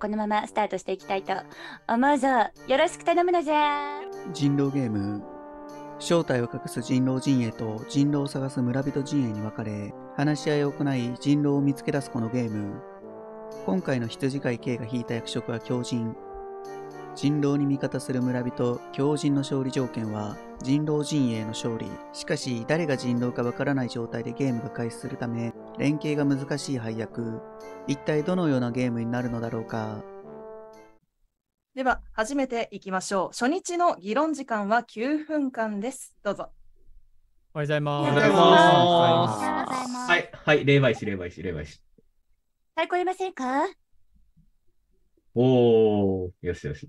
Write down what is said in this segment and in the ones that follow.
このままスタートしていきたいと思うぞよろしく頼むのじゃ人狼ゲーム正体を隠す人狼陣営と人狼を探す村人陣営に分かれ話し合いを行い人狼を見つけ出すこのゲーム今回の羊飼い K が引いた役職は狂人人狼に味方する村人、狂人の勝利条件は、人狼陣営の勝利。しかし、誰が人狼かわからない状態でゲームが開始するため、連携が難しい配役。一体どのようなゲームになるのだろうか。では、始めていきましょう。初日の議論時間は9分間です。どうぞ。おはようございます。おはようございます。いますはい、はい、霊媒師、霊媒師、霊媒師。はい、来れませんかおー、よしよし。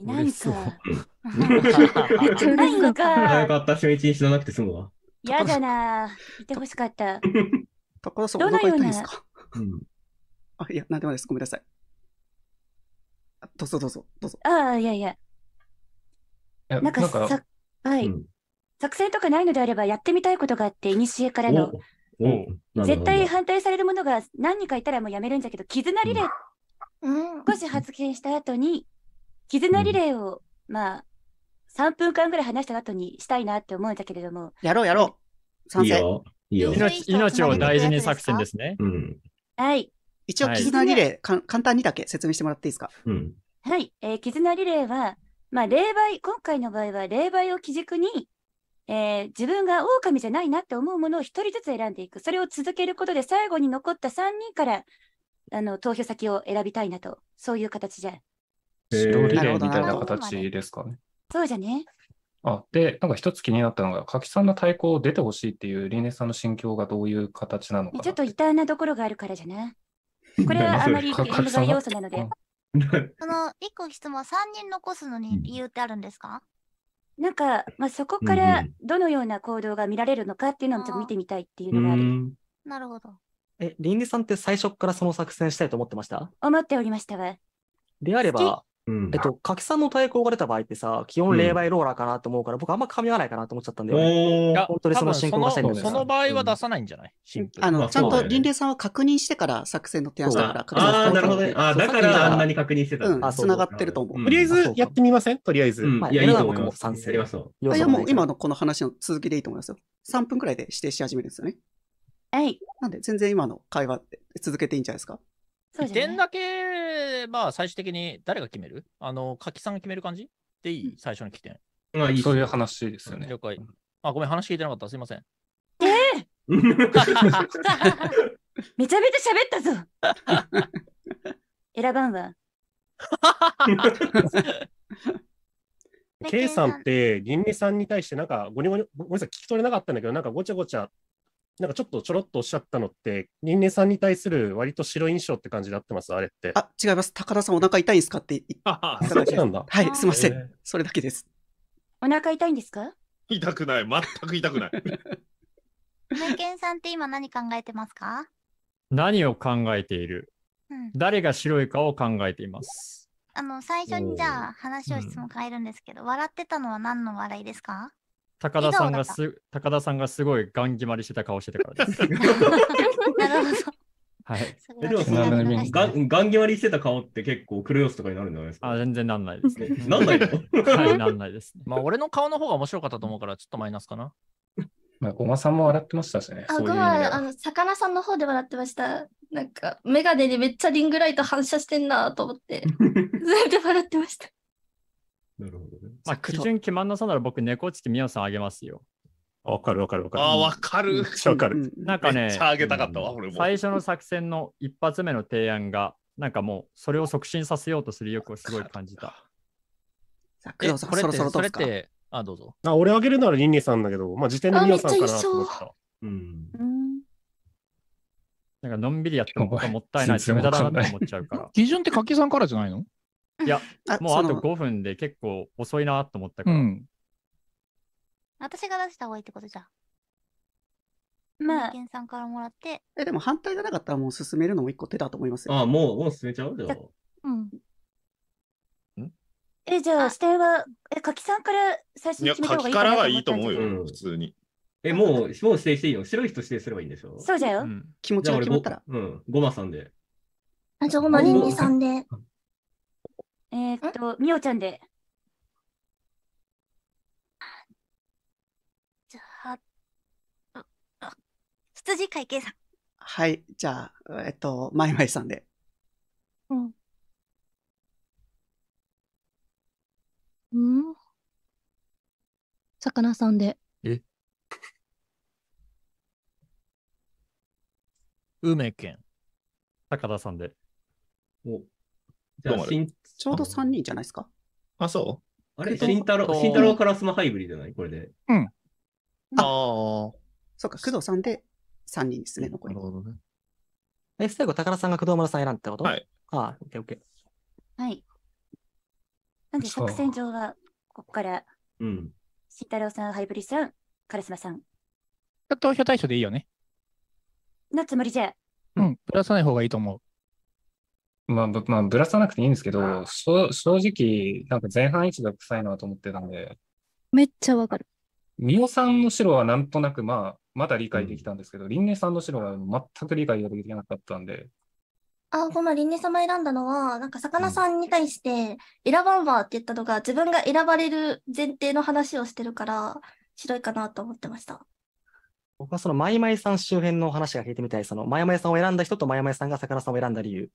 いないんか。めっちゃないのか。早かった、初日に死ななくて済むわ。嫌だな。いてほしかった。高田さん、お腹痛いですかあ、いや、なんでもないです。ごめんなさい。どうぞどうぞ、どうぞ。ああ、いやいや。なんかさ、はい。作戦とかないのであれば、やってみたいことがあって、いにしえからの。絶対反対されるものが何人かいたらもうやめるんじゃけど、絆リレー、少し発言した後に、絆リレーを、まあ、3分間ぐらい話した後にしたいなって思うんだけれども。やろうやろう。賛いいよ。いいよ。命を大事に作戦ですね。うん。はい。一応、絆リレー、簡単にだけ説明してもらっていいですかうん。はい。えー絆リレーは、まあ、霊媒、今回の場合は霊媒を基軸に、えー自分が狼じゃないなって思うものを一人ずつ選んでいく。それを続けることで最後に残った3人から、あの、投票先を選びたいなと、そういう形じゃ白リレーみたいな形ですかね。そうじゃね。あで、なんか一つ気になったのが、柿さんの対抗出てほしいっていうリネさんの心境がどういう形なのかな。ちょっと異端なところがあるからじゃな。これはあまりゲー要素なので。その一個質問、3人残すのに理由ってあるんですか、うん、なんか、まあ、そこからどのような行動が見られるのかっていうのをちょっと見てみたいっていうのがある。なるほど。え、リンネさんって最初からその作戦したいと思ってました思っておりましたわ。であれば、うん、えっと、かきさんの対抗が出た場合ってさ、基本霊媒ローラーかなと思うから、うん、僕あんま噛み合わないかなと思っちゃったんだよね。本当にその進行がしいんだその場合は出さないんじゃない、うん、あの、ちゃんと林霊さんは確認してから作戦の提案したから、確認ああ、なるほどね。あだからあんなに確認してた。うん、繋がってると思う。とりあえずやってみませんとりあえず。まあ、いや、いな僕も賛成。いや、もう今のこの話の続きでいいと思いますよ。3分くらいで指定し始めるんですよね。はい。なんで、全然今の会話続けていいんじゃないですか点だけ、まあ、最終的に誰が決めるあの、柿さんが決める感じでいい最初の起点。まあ、いいそういう話ですよね。了解。あ、ごめん、話聞いてなかった。すいません。ええー、めちゃめちゃ喋ったぞ選ばんわ。K さんって、銀味さんに対して、なんか、ごにごに、ごめんなさい、聞き取れなかったんだけど、なんかごちゃごちゃなんかちょっとちょろっとおっしゃったのって、人間さんに対する割と白印象って感じで合ってます、あれって。あ、違います。高田さんお腹痛いんですかって言っただけ。なんだ。はい、すみません、それだけです。お腹痛いんですか痛くない。全く痛くない。文 献さんって今何考えてますか何を考えている、うん、誰が白いかを考えています。あの、最初にじゃあ話を質問変えるんですけど、うん、笑ってたのは何の笑いですか高田さんがす高田さんがすごいガン決まりしてた顔してたからです。なるほど。はい。でもそのガンガン決まりしてた顔って結構クルヨスとかになるんじゃないですか。あ全然なんないですね。なんないの？はい、なんないです、ね。まあ俺の顔の方が面白かったと思うからちょっとマイナスかな。まあ、ごまさんも笑ってましたしね。あ、ごま、あの、魚さんの方で笑ってました。なんか、メガネでめっちゃリングライト反射してんなと思って、ずっと笑ってました。なるほどね。まあ、基準決まんなさなら僕、猫チキミオさんあげますよ。わかるわかるわかる。あ、わかる。わかる。なんかね、あげたかったわ、俺も。最初の作戦の一発目の提案が、なんかもう、それを促進させようとする欲をすごい感じた。さあ、黒そろそろそれって、あ、どうぞ。あ、俺あげるならリンリさんだけど、まあ、時点でミオさんかなと思った。うん。なんか、のんびりやっても僕はもったいない。無駄だなって思っちゃうから。基準って、かきさんからじゃないのいや、もうあと5分で結構遅いなと思ったから。うん、私が出した方がいいってことじゃん。まあ。ケンさんからもらって。え、でも反対がなかったらもう進めるのも一個手だと思いますよ。ああ、もう、もう進めちゃうじゃうん。え、じゃあ、視点は、え、柿さんから最初に決めた方がいいかなと思いや、柿からはいいと思うよ、うん、普通に。え、もう、もう指定していいよ。白い人指定すればいいんでしょそうじゃよ。うん、気持ちが決まったら。うん、ごまさんで。あ、じゃあ、ごまりんにさんで。えー、っと、みおちゃんで。じゃあ、あ羊会計さん。はい、じゃあ、えっと、まいまいさんで。うん。うんなさんで。え 梅県。高田さんで。お。じゃあ、しんちょうど3人じゃないですか。あ、そうあれ、慎太郎、慎太郎カラスマハイブリじゃないこれで。うん。ああ。そうか、工藤さんで3人ですね、残り。なるほどね。え、最後、高田さんが工藤丸さん選んだってことはい。ああ、オッケーオッケー。はい。なんで、作戦上は、ここから、うん。慎太郎さん、ハイブリさん、カラスマさん。投票対象でいいよね。なつもりじゃ。うん、プラスない方がいいと思う。まあ、ぶまあ、ぶらさなくていいんですけど、正直、なんか前半位置が臭いなと思ってたんで、めっちゃわかる。ミオさんの白はなんとなく、まあ、まだ理解できたんですけど、リンネさんの白は全く理解ができなかったんで、あ、ごめん、リンネ様選んだのは、なんか、魚さんに対して、選ばんわって言ったのが、自分が選ばれる前提の話をしてるから、白いかなと思ってました。僕はその、マイマイさん周辺の話が聞いてみたい。その、マイマイさんを選んだ人と、マイマイさんが魚さんを選んだ理由。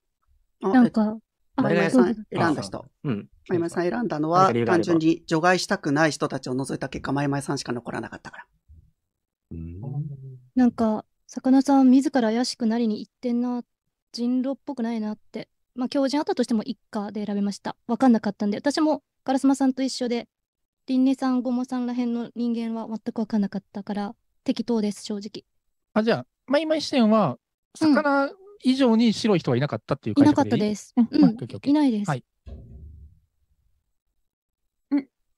なんか、今井さん選んだ人。うん。まさん選んだのは、単純に除外したくない人たちを除いた結果、前前さんしか残らなかったから。なんか、さかなさん自ら怪しくなりに行ってんな、人狼っぽくないなって。まあ、狂人あったとしても一家で選べました。わかんなかったんで、私もガラスマさんと一緒で、リンネさん、ゴモさんらへんの人間は全くわかんなかったから、適当です、正直。あ、じゃあ、まイマイ視点は、魚以上に白い人はいなかったっていういなかったです。うん、いないです。はい。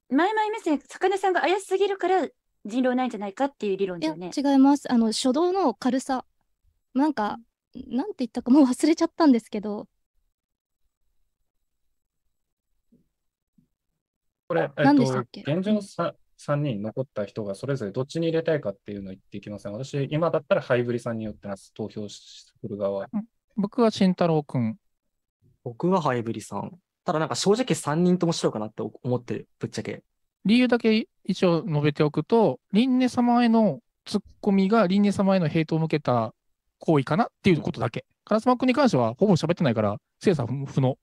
前々目線、魚さんが怪しすぎるから人狼ないんじゃないかっていう理論ですよね。違います。あの初動の軽さ。なんか、なんて言ったかもう忘れちゃったんですけど。これ、えっと、現状さ、3人残った人がそれぞれどっちに入れたいかっていうのを言っていきません。私、今だったらハイブリさんによってます、投票する側。僕は慎太郎君。僕はハイブリさん。ただなんか正直3人とも白かなって思ってる、ぶっちゃけ。理由だけ一応述べておくと、リンネ様へのツッコミがリンネ様へのヘイトを向けた行為かなっていうことだけ。烏丸君に関してはほぼ喋ってないから、精査不能。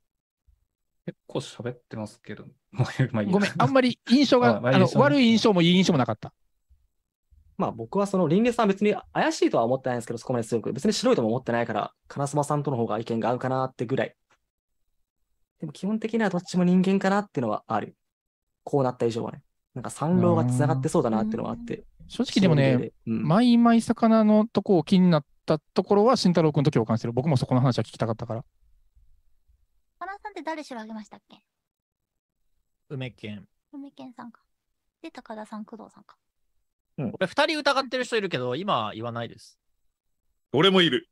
結構喋ってますけど、ごめん、あんまり印象が、あの悪い印象もいい印象もなかった。まあ僕はそのン月さん別に怪しいとは思ってないんですけど、そこまで強く。別に白いとも思ってないから、金沢さんとの方が意見が合うかなってぐらい。でも基本的にはどっちも人間かなっていうのはある。こうなった以上はね。なんか三郎がつながってそうだなっていうのはあって。正直でもね、マイマイ魚のとこを気になったところは慎太郎君と共感してる。僕もそこの話は聞きたかったから。金さんって誰あげましたっけ梅健。梅健さんか。で、高田さん、工藤さんか。うん、俺、2人疑ってる人いるけど、今言わないです。俺もいる。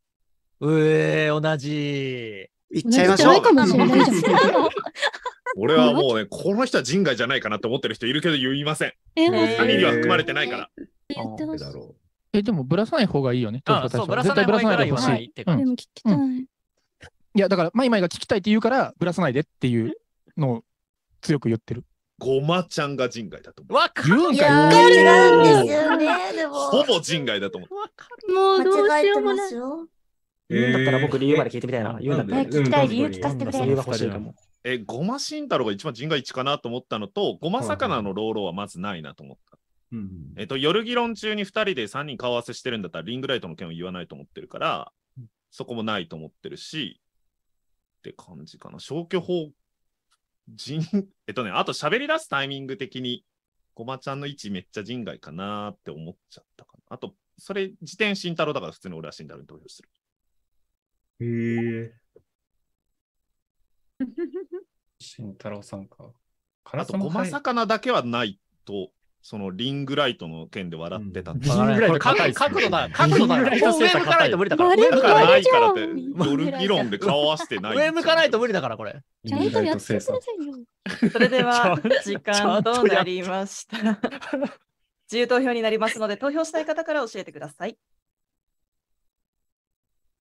うえー、同じ。いっちゃいましょう。俺はもうね、この人は人外じゃないかなって思ってる人いるけど言いません。えー、他人には含まれてないから。えー、えでもぶらさない方がいいよね。あそうぶらさない方がいい。いでも聞きたい。いや、だから、まいまいが聞きたいって言うから、ぶらさないでっていうのを強く言ってる。ごまちゃんが人外だと思う。わかるんですよね。でも。ほぼ人外だと思う。わもうどうしようもない。言うんだったら僕理由まで聞いてみたいな。言うんだったら。聞きたい理由聞かせてくれ。いな。理由が欲しいかも。え、ごま慎太郎が一番人外一かなと思ったのと、ごま魚のローローはまずないなと思った。えっと、夜議論中に2人で3人顔合わせしてるんだったら、リングライトの件を言わないと思ってるから、そこもないと思ってるし、って感じかな。消去法人、えっとね、あと喋り出すタイミング的に、ごまちゃんの位置めっちゃ人外かなって思っちゃったかな。あと、それ、時点慎太郎だから普通に俺は慎太郎に投票する。へえ。慎 太郎さんか。あと、ごま魚だけはないとそのリングライトの件で笑ってたって、リングライト角度だ、角度だ。上向かないと無理だから。上向かないからって、議論で顔合わせてない。上向かないと無理だから、これ。ちゃんとやってくださいよ。それでは、時間となりました。自由投票になりますので、投票したい方から教えてください。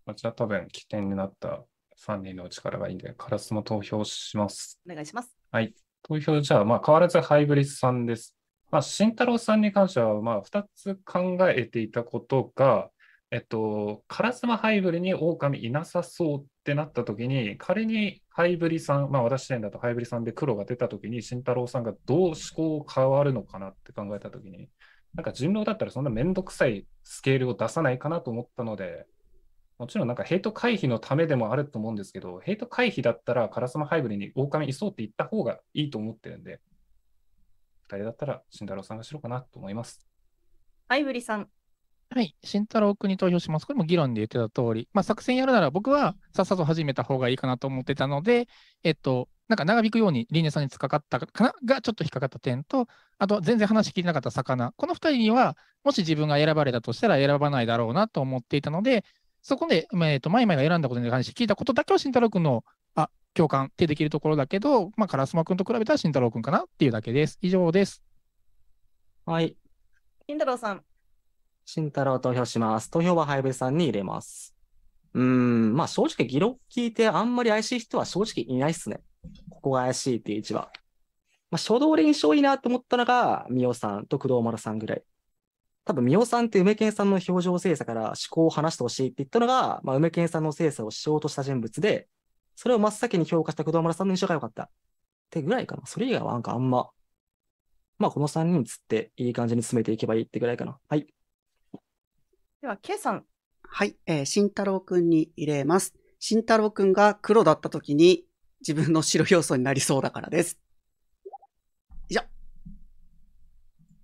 こちら多分、起点になった3人のうちからがいいんで、カラスも投票します。お願いします。はい。投票じゃあ、まあ、変わらずハイブリッドさんです。まあ、慎太郎さんに関しては、まあ、2つ考えていたことが、えっと、カラスマハイブリにオオカミいなさそうってなった時に、仮にハイブリさん、まあ、私視点だとハイブリさんで黒が出た時に、慎太郎さんがどう思考変わるのかなって考えた時に、なんか人狼だったらそんなめんどくさいスケールを出さないかなと思ったので、もちろんなんかヘイト回避のためでもあると思うんですけど、ヘイト回避だったらカラスマハイブリに狼いそうって言った方がいいと思ってるんで、誰だったら慎太郎さんがしろかなと思います。はい、ぶりさん。はい、慎太郎君に投票します。これも議論で言ってた通り、まあ、作戦やるなら僕はさっさと始めた方がいいかなと思ってたので、えっと、なんか長引くようにリーネさんに突っかかったかながちょっと引っかかった点と、あと全然話聞いてなかった魚、この2人には、もし自分が選ばれたとしたら選ばないだろうなと思っていたので、そこで、えーと、マイマイが選んだことに関して聞いたことだけは慎太郎君のあ共感ってできるところだけど、まあ、烏丸君と比べたら慎太郎君かなっていうだけです。以上です。はい。慎太郎さん。慎太郎投票します。投票はハイブさんに入れます。うん、まあ正直、議論聞いてあんまり怪しい人は正直いないっすね。ここが怪しいっていう位置は。まあ、初動連勝いいなと思ったのが、ミオさんと藤丸さんぐらい。多分、ミオさんって梅健さんの表情精査から思考を話してほしいって言ったのが、まあ、梅健さんの精査をしようとした人物で、それを真っ先に評価した工藤村さんの印象が良かった。ってぐらいかな。それ以外はなんかあんま、まあ、この3人つっていい感じに進めていけばいいってぐらいかな。はい。では、K さん。はい、えー、慎太郎くんに入れます。慎太郎くんが黒だった時に自分の白要素になりそうだからです。以上。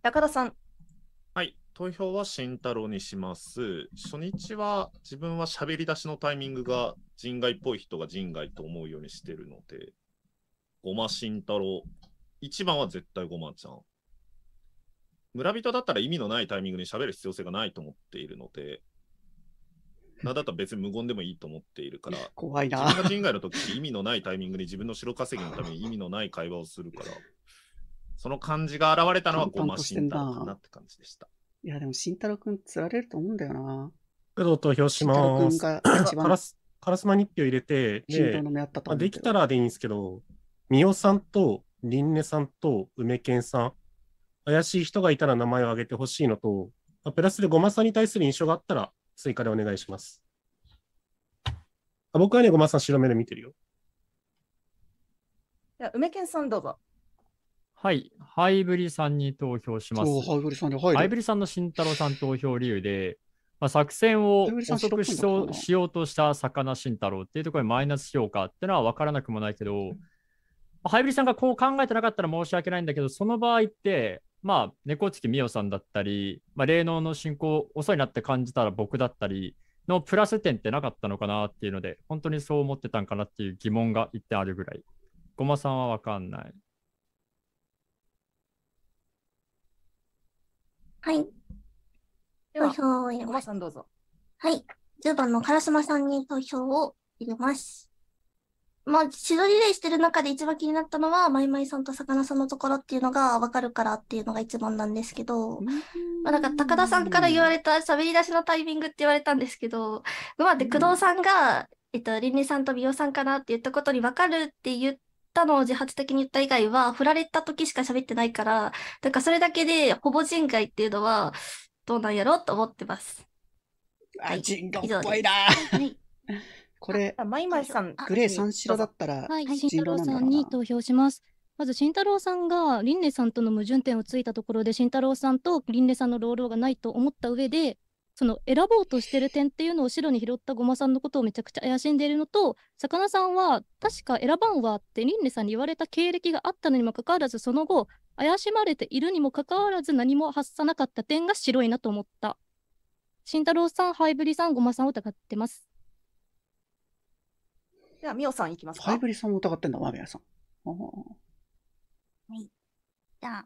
高田さん。はい。投票は慎太郎にします。初日は自分は喋り出しのタイミングが人外っぽい人が人外と思うようにしてるので、ごま慎太郎。一番は絶対ごまちゃん。村人だったら意味のないタイミングに喋る必要性がないと思っているので、なんだったら別に無言でもいいと思っているから、怖いな。自分が人外の時意味のないタイミングに自分の白稼ぎのために意味のない会話をするから、その感じが現れたのはごま慎太郎かなって感じでした。いや、でも慎太郎くん釣られると思うんだよな。工藤投票し慎太郎まくんす。が一カラ番スカラスマ日記票入れて、であできたらでいいんですけど、みおさんと、りんねさんと、梅健さん、怪しい人がいたら名前を挙げてほしいのと、あプラスでごまさんに対する印象があったら、追加でお願いします。あ僕はね、ごまさん白目で見てるよ。じゃ梅健さんどうぞ。はい。ハイブリさんに投票します。ハイブリさんはい、ハイブリさんの慎太郎さん投票理由で、まあ、作戦を遅くしそうしようとした魚慎太郎っていうところにマイナス評価っていうのは分からなくもないけど、ハイブリさんがこう考えてなかったら申し訳ないんだけど、その場合って、まあ、猫月美代さんだったり、まあ、霊能の進行遅いなって感じたら僕だったりのプラス点ってなかったのかなっていうので、本当にそう思ってたんかなっていう疑問が一点あるぐらい。ごまさんは分かんない。はい。投は、票を入れます。さんどうぞ。はい。10番の烏丸さんに投票を入れます。まあ、シドリレーしてる中で一番気になったのは、マイマイさんと魚さんのところっていうのが分かるからっていうのが一番なんですけど、まあ、なんか高田さんから言われた喋り出しのタイミングって言われたんですけど、まあ、で工藤さんが、えっと、ンネさんと美容さんかなって言ったことに分かるって言ったのを自発的に言った以外は、振られた時しか喋ってないから、だからそれだけで、ほぼ人外っていうのは、どうなんやろうと思ってます。人外っぽいな。これ、まいまいさん、グレー三四郎だったら、はい、慎太郎さんに投票します。まず慎太郎さんがリンネさんとの矛盾点をついたところで慎太郎さんとリンネさんの労働がないと思った上でその選ぼうとしてる点っていうのを白に拾ったごまさんのことをめちゃくちゃ怪しんでいるのと魚さんは確か選ばんわってリンネさんに言われた経歴があったのにもかかわらずその後怪しまれているにもかかわらず何も発さなかった点が白いなと思った。慎太郎さん、ハイブリさん、ごまさんを疑ってます。では、みおさんいきますか。ハイブリさんも疑ってんだ、マミヤさん。はい。じゃあ、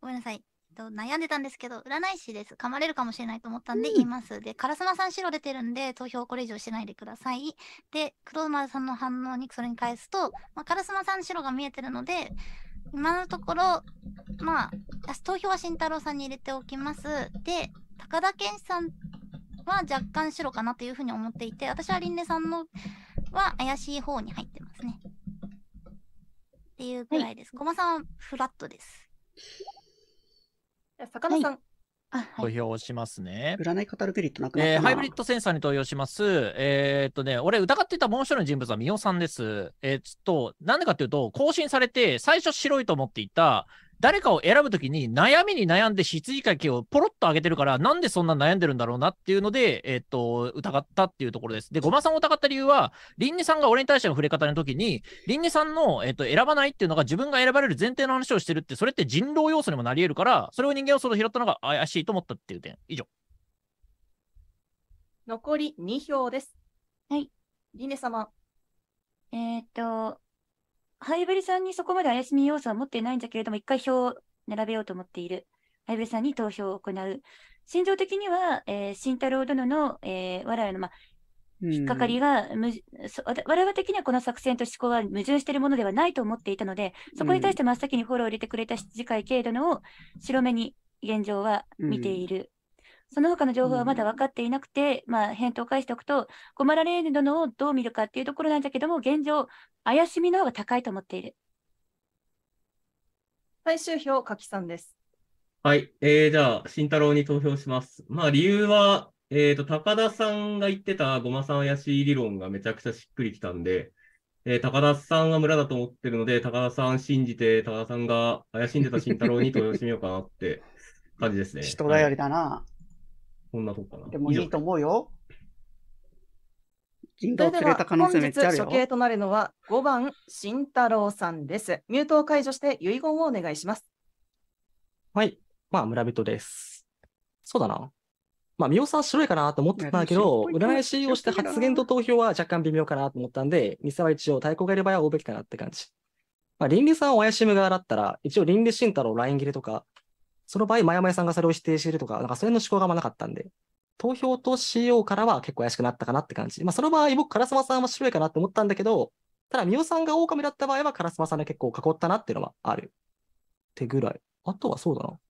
ごめんなさい。と、悩んでたんですけど、占い師です。噛まれるかもしれないと思ったんで言います。で、カラスマさん白出てるんで、投票これ以上しないでください。で、黒丸さんの反応にそれに返すと、まあ、カラスマさん白が見えてるので、今のところ、まあ、投票は慎太郎さんに入れておきます。で、高田健さんは若干白かなというふうに思っていて、私はリンネさんのは怪しい方に入ってますね。っていうくらいです。ご、は、い、さんはフラットです。坂野さん。投票しますね。占い語るメリットなくなったえーハイブリッドセンサーに投票します。えーっとね、俺疑っていたもう一人の人物はミオさんです。えーっと、なんでかっていうと、更新されて、最初白いと思っていた、誰かを選ぶときに悩みに悩んで羊書きをポロッと上げてるから、なんでそんな悩んでるんだろうなっていうので、えっ、と、疑ったっていうところです。で、ごまさんを疑った理由は、ンネさんが俺に対しての触れ方の時に、ンネさんの、えっ、と、選ばないっていうのが自分が選ばれる前提の話をしてるって、それって人狼要素にもなり得るから、それを人間をその拾ったのが怪しいと思ったっていう点。以上。残り2票です。はい。リネ様。えっ、と、ハイブリさんにそこまで怪しみ要素は持っていないんだけれども、一回票を並べようと思っている。ハイブリさんに投票を行う。心情的には、えー、慎太郎殿の、えー、我々の、まあ、引っかかりが、うん、我々的にはこの作戦と思考は矛盾しているものではないと思っていたので、そこに対して真っ先にフォローを入れてくれた次回経度のを白目に現状は見ているその他の情報はまだ分かっていなくて、うん、まあ、返答を返しておくと、ゴマラレーヌ殿をどう見るかっていうところなんだけども、現状、怪しみの方が高いと思っている。最終票、柿さんです。はい、えー、じゃあ、慎太郎に投票します。まあ、理由は、えー、と、高田さんが言ってたごまさん怪しい理論がめちゃくちゃしっくりきたんで、えー、高田さんが村だと思ってるので、高田さん信じて、高田さんが怪しんでた慎太郎に投票してみようかなって感じですね。人頼りだな。はいこんなとこかな。でもいいと思うよ。金。道を連れた可能性めっちゃあるよ。処刑となるのは5番慎太郎さんです。ミュートを解除して遺言をお願いします。はい。まあ、村人です。そうだな。まあ、ミオさん白いかなと思ってたんだけど、占い師をして発言と投票は若干微妙かなと思ったんで、ミサは一応対抗がいる場合は追うべきかなって感じ。まあ、倫理さんを怪しむ側だったら、一応倫理慎太郎ライン切れとか、その場合、まやまやさんがそれを否定しているとか、なんかそれの思考がまなかったんで、投票と CO からは結構怪しくなったかなって感じ。まあ、その場合、僕、烏丸さんは白いかなって思ったんだけど、ただ、ミオさんが狼だった場合は、烏丸さんで結構囲ったなっていうのはある。ってぐらい。あとはそうだな。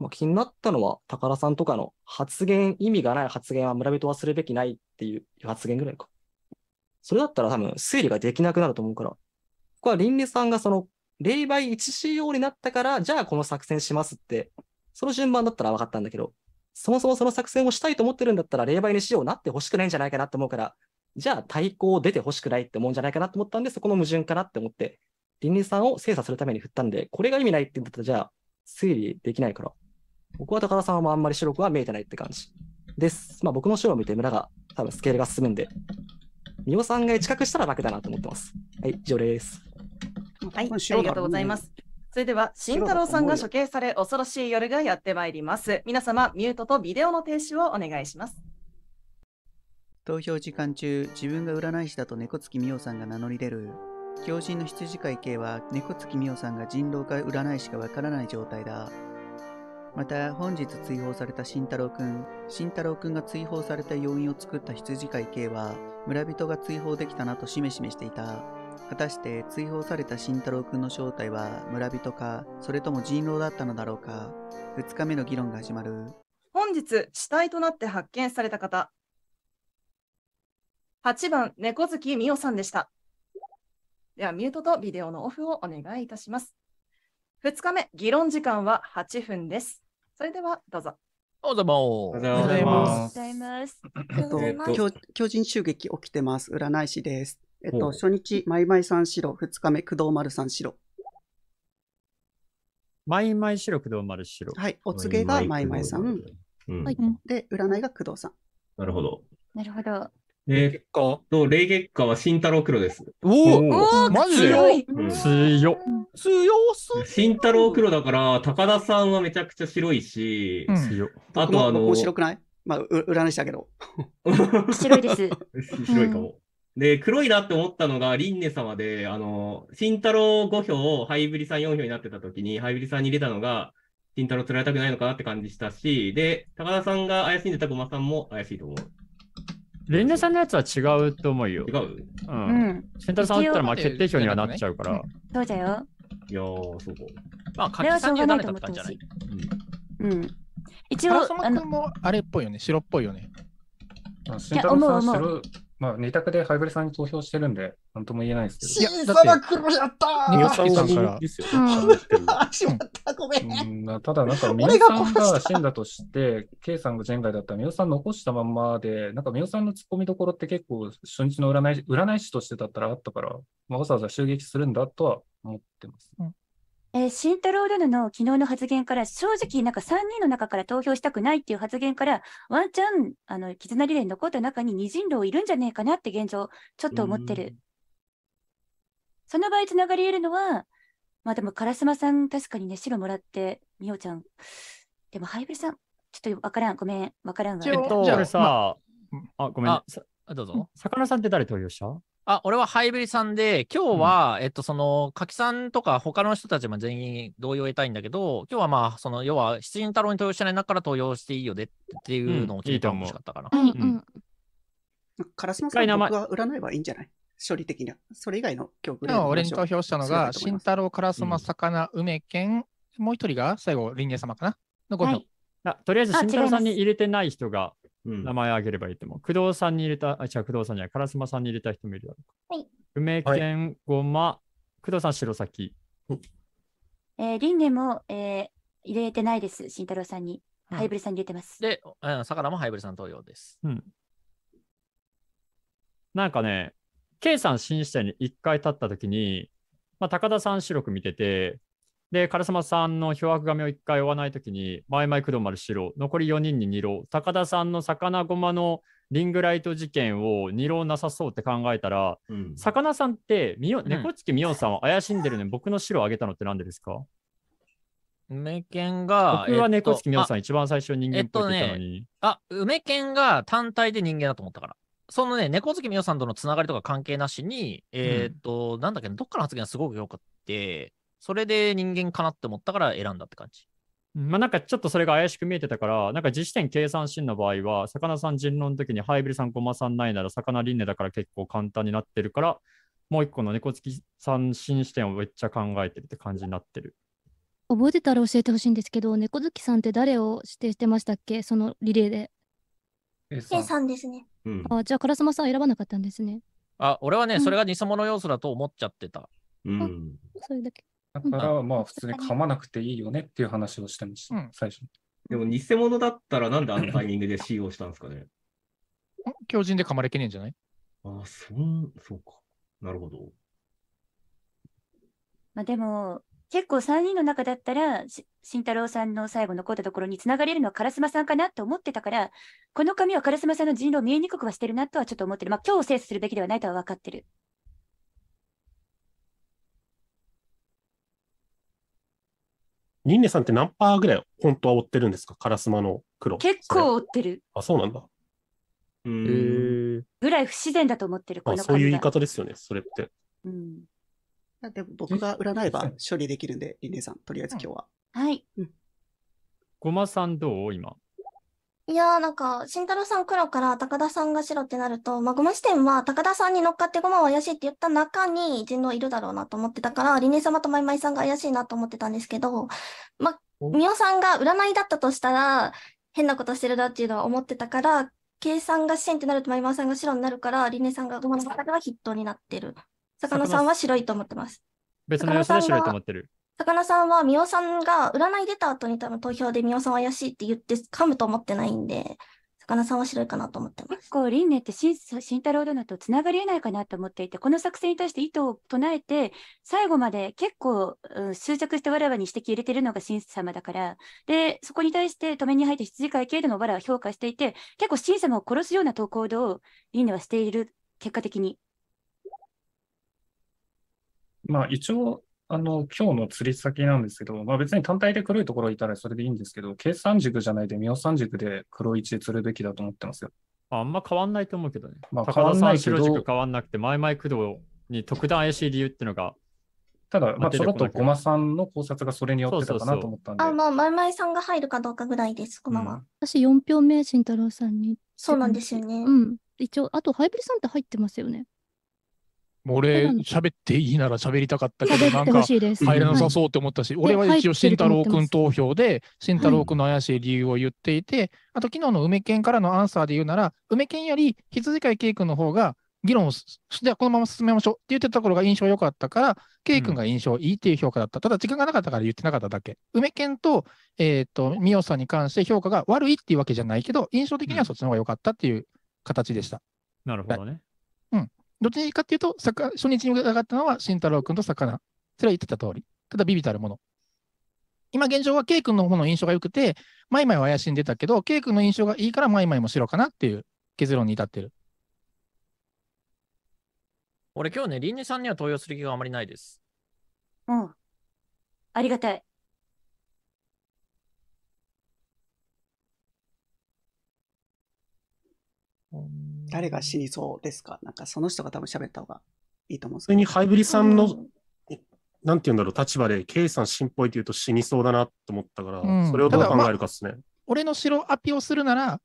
まあ、気になったのは、高田さんとかの発言、意味がない発言は村人はするべきないっていう発言ぐらいか。それだったら多分推理ができなくなると思うから、ここは倫理さんがその霊媒 1CO になったから、じゃあこの作戦しますって、その順番だったら分かったんだけど、そもそもその作戦をしたいと思ってるんだったら、霊媒に CO になってほしくないんじゃないかなと思うから、じゃあ対抗出てほしくないって思うんじゃないかなと思ったんで、そこの矛盾かなって思って、倫理さんを精査するために振ったんで、これが意味ないって言ったら、じゃあ推理できないから、僕は高田さんはあんまり白くは見えてないって感じです。まあ僕の白を見て村が多分スケールが進むんで、三尾さんが近くしたら楽だなと思ってます。はい、以上です。はい、ありがとうございます。それでは、慎太郎さんが処刑され、恐ろしい夜がやってまいります。皆様、ミュートとビデオの停止をお願いします。投票時間中、自分が占い師だと猫月美桜さんが名乗り出る。狂人の羊飼い系は、猫月美桜さんが人狼か占い師かわからない状態だ。また、本日追放された慎太郎くん。慎太郎くんが追放された要因を作った羊飼い系は、村人が追放できたなとしめしめしていた。果たして追放された慎太郎くんの正体は村人か、それとも人狼だったのだろうか、2日目の議論が始まる。本日、死体となって発見された方。8番、猫月美代さんでした。では、ミュートとビデオのオフをお願いいたします。2日目、議論時間は8分です。それでは、どうぞ。おはようございます。おはようございます。えっと、巨人襲撃起きてます。占い師です。えっと、初日、マイマイさん白、2日目、工藤丸さん白。マイマイ白、工藤丸白。はい、お告げがマイマイさん。うん、で、占いが工藤さん。なるほど。なるほど。え結果と、霊月下は慎太郎黒です。おお、マジで強い。強す慎太郎黒だから、高田さんはめちゃくちゃ白いし、あとあの、面白くないまあ、占いしたけど。白いです。白いかも。で、黒いなって思ったのが、輪廻様で、あの、慎太郎5票、ハイブリさん4票になってた時に、ハイブリさんに入れたのが、慎太郎釣られたくないのかなって感じしたし、で、高田さんが怪しいんでたごまさんも怪しいと思う。リンネさんのやつは違うと思うよ。違ううん慎太郎さんだったらまあ決定票にはなっちゃうから。そうだよ。いやー、そうか。まあ、かれさんにがはなとだったんじゃないうん。一応、あの君もあれっぽいよね、白っぽいよね。あ、白っぽいや思う思まあ、二択でハイブレさんに投票してるんで、なんとも言えないですけど。いや、だって小さな黒やったー宮崎さんから。あ、しまった、ごめん。うん、ただ、なんか、オさんが死んだとして、ケイさんが前回だったら、ミオさん残したまんまで、なんかミオさんの突っ込みどころって結構、初日の占い占い師としてだったらあったから、まあ、わざわざ襲撃するんだとは思ってます。うんえー、シンタロの昨日の発言から、正直、なんか3人の中から投票したくないっていう発言から、ワンチャン、あの、絆リレーに残った中に二人狼いるんじゃねえかなって現状、ちょっと思ってる。その場合、つながり得るのは、まあでも、烏丸さん、確かにね、白もらって、みおちゃん。でも、ハイブルさん、ちょっとわからん、ごめん、わからんわ。えっと、じゃあさ、まあ、ごめん、あどうぞ。魚さんって誰投票したあ、俺はハイブリさんで、今日は、うん、えっと、その、柿さんとか他の人たちも全員同意を得たいんだけど、今日はまあ、その、要は、七人太郎に投与してない中から投与していいよねっていうのを聞いてほしかったかな。うん、カラスマさん、僕は占えばいいんじゃない処理的には。それ以外の今日俺に投票したのが、慎太郎、カラスマ、魚、梅健、もう一人が最後、林ン様かなの5票。はい、とりあえず、慎太郎さんに入れてない人が名前挙げればいいと思う。うん、工藤さんに入れた、あ、違う、工藤さんには、烏丸さんに入れた人もいるだろうか。はい。梅県ごま、はい、工藤さん、白崎。えー、リンゲも、えー、入れてないです、慎太郎さんに。うん、ハイブリさんに入れてます。で、さからもハイブリさん同様です。うん。なんかね、K さん、新支店に1回立ったときに、まあ、高田さん白く見てて、で、唐様さんの漂白紙を1回追わないときに、マイマイ黒丸白、残り4人に2浪、高田さんの魚駒のリングライト事件を二浪なさそうって考えたら、うん、魚さんって、猫付きみおさんを怪しんでるのに、僕の白をあげたのって何でですか梅犬が。僕は猫付きみおさん、一番最初人間っぽいのに、えっとね。あ、梅犬が単体で人間だと思ったから。そのね、猫月きみおさんとのつながりとか関係なしに、えー、っと、うん、なんだっけ、どっかの発言がすごく良くって、それで人間かなって思ったから選んだって感じ。まあ、なんかちょっとそれが怪しく見えてたから、なんか実践計算シーンの場合は、魚さん人狼の時にハイブリさんコマさんないなら魚輪廻だから結構簡単になってるから、もう一個の猫付きさん新視点をめっちゃ考えてるって感じになってる。覚えてたら教えてほしいんですけど、猫好きさんって誰を指定してましたっけそのリレーで。A さんですね。うん、あじゃあ、烏丸さん選ばなかったんですね。あ、俺はね、うん、それが偽物要素だと思っちゃってた。うん。それだけ。だから、まあ、普通に噛まなくていいよねっていう話をしてました、うん、最初でも、偽物だったら、なんであのタイミングで使用したんですかね強靭で噛まれけねえんじゃないああ、そう、そうか。なるほど。まあ、でも、結構3人の中だったら、慎太郎さんの最後残ったところにつながれるのは烏丸さんかなと思ってたから、この紙は烏丸さんの人狼見えにくくはしてるなとはちょっと思ってる。まあ、今日を制するべきではないとは分かってる。ニンネさんって何パーぐらい本当は追ってるんですかカラスマの黒。結構追ってる。あ、そうなんだ。へえ。ぐらい不自然だと思ってる、この数そういう言い方ですよね、それって。うん。だって僕が占えば処理できるんで、リンネさん、とりあえず今日は。はい。うん、ごまさんどう今。いやーなんか、慎太郎さん黒から高田さんが白ってなると、まあ、ごま視点は高田さんに乗っかってごまは怪しいって言った中に人狼いるだろうなと思ってたから、リネ様とマイマイさんが怪しいなと思ってたんですけど、まあ、ミオさんが占いだったとしたら、変なことしてるなっていうのは思ってたから、計算が線ってなるとマイマイさんが白になるから、リネさんがゴマの方では筆頭になってる。野さんは白いと思ってます。別の様子で白いと思ってる。魚さんは、みおさんが占い出た後に多分投票でみおさん怪しいって言って噛むと思ってないんで、魚さんは白いかなと思ってます。結構、輪廻ってし慎太郎殿とつながりえないかなと思っていて、この作戦に対して意図を唱えて、最後まで結構、うん、執着してわらわに指摘入れてるのが神様だから、で、そこに対して止めに入って羊飼い程度のわらは評価していて、結構神様を殺すような行動を輪廻はしている、結果的に。まあ、一応、あの、今日の釣り先なんですけど、まあ別に単体で黒いところいたらそれでいいんですけど、計算軸じゃないで、三さ三軸で黒一で釣るべきだと思ってますよ。あんま変わんないと思うけどね。まあ、高田さん、白軸変わんなくて、前々工藤に特段怪しい理由っていうのが。ただ、まあ、ちょろっとごまさんの考察がそれによってたかなと思ったんで。そうそうそうあ、まあ、前々さんが入るかどうかぐらいです、こまうん、私、4票目、慎太郎さんに。そうなんですよね。うん。一応、あと、ハイブリさんって入ってますよね。俺喋っていいなら喋りたかったけどなんか入らなさそうって思ったし、俺は一応慎太郎君投票で慎太郎君の怪しい理由を言っていて、あと昨日の梅犬からのアンサーで言うなら梅犬より羊飼い圭君の方が議論をゃあこのまま進めましょうって言ってたところが印象良かったから、圭君が印象いいっていう評価だった。ただ時間がなかったから言ってなかっただけ。梅健と、えっ、と、ミオさんに関して評価が悪いっていうわけじゃないけど、印象的にはそっちの方が良かったっていう形でした。うん、なるほどね。うん。どっちにかっていうと、初日に伺ったのは慎太郎君と魚。それは言ってた通り。ただビビたるもの。今現状は K 君の方の印象が良くて、マイマイは怪しんでたけど、K 君の印象がいいからマイマイも白かなっていう結論に至ってる。俺今日ね、リンネさんには投与する気があまりないです。うん。ありがたい。誰が死にそうですかなんかその人が多分喋った方がいいと思うんですけど。にハイブリさんの、なんて言うんだろう、立場で、ケイさん心配って言うと死にそうだなと思ったから、うんそれをどう考えるかっすね。俺の白アピをするなら、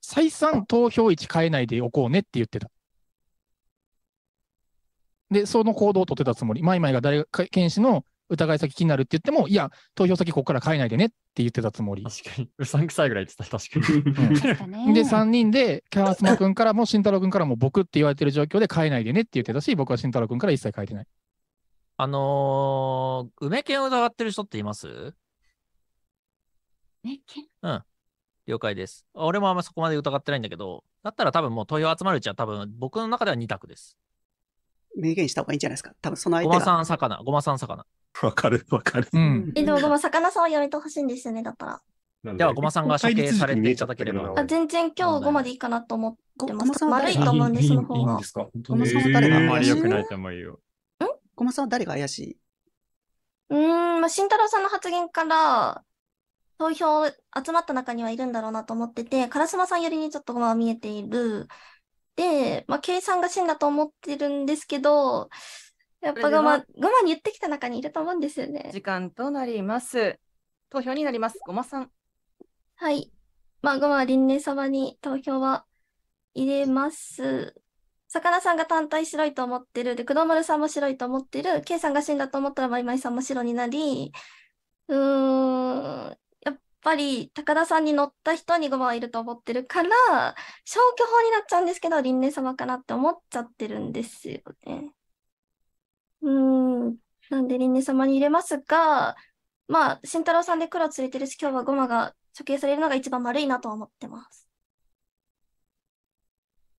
再三投票位置変えないでおこうねって言ってた。で、その行動をとってたつもり。マイマイが誰か、剣士の疑い先気になるって言っても、いや、投票先ここから変えないでねって言ってたつもり。確かに。うさんくさいぐらい言ってた、確かに。で、3人で、川島君からも慎太郎君からも僕って言われてる状況で変えないでねって言ってたし、僕は慎太郎君から一切変えてない。あのー、梅犬を疑ってる人っています梅犬うん。了解です。俺もあんまそこまで疑ってないんだけど、だったら多分もう投票集まるうちは多分僕の中では2択です。明言した方がいいんじゃないですか。多分その間。手ごまさん魚、ごまさん魚。わかる、わかる。うん、え、でも、でも、魚さんはやめてほしいんですよね、だったら。では、ごまさんが処刑されていただければ。あ全然今日ごまでいいかなと思ってます。丸いと思うんです、その方が。ごまさんは誰があまり良くないと思うよ。んごまさんは誰が怪しいうん、まあ、慎太郎さんの発言から、投票集まった中にはいるんだろうなと思ってて、烏丸さんよりにちょっとまあ見えている。で、まあ、計算が死んだと思ってるんですけど、やっぱごま、ごまに言ってきた中にいると思うんですよね。時間となります。投票になります。ごまさん。はい。まあ、ごま輪廻様に投票は入れます。魚さんが単体白いと思ってる。で、黒丸さんも白いと思ってる。ケイさんが死んだと思ったら、まいまいさんも白になり。うーん。やっぱり、高田さんに乗った人にごまはいると思ってるから、消去法になっちゃうんですけど、輪廻様かなって思っちゃってるんですよね。うん。なんで、輪廻様に入れますが、まあ、慎太郎さんで黒ついてるし、今日はゴマが処刑されるのが一番悪いなと思ってます。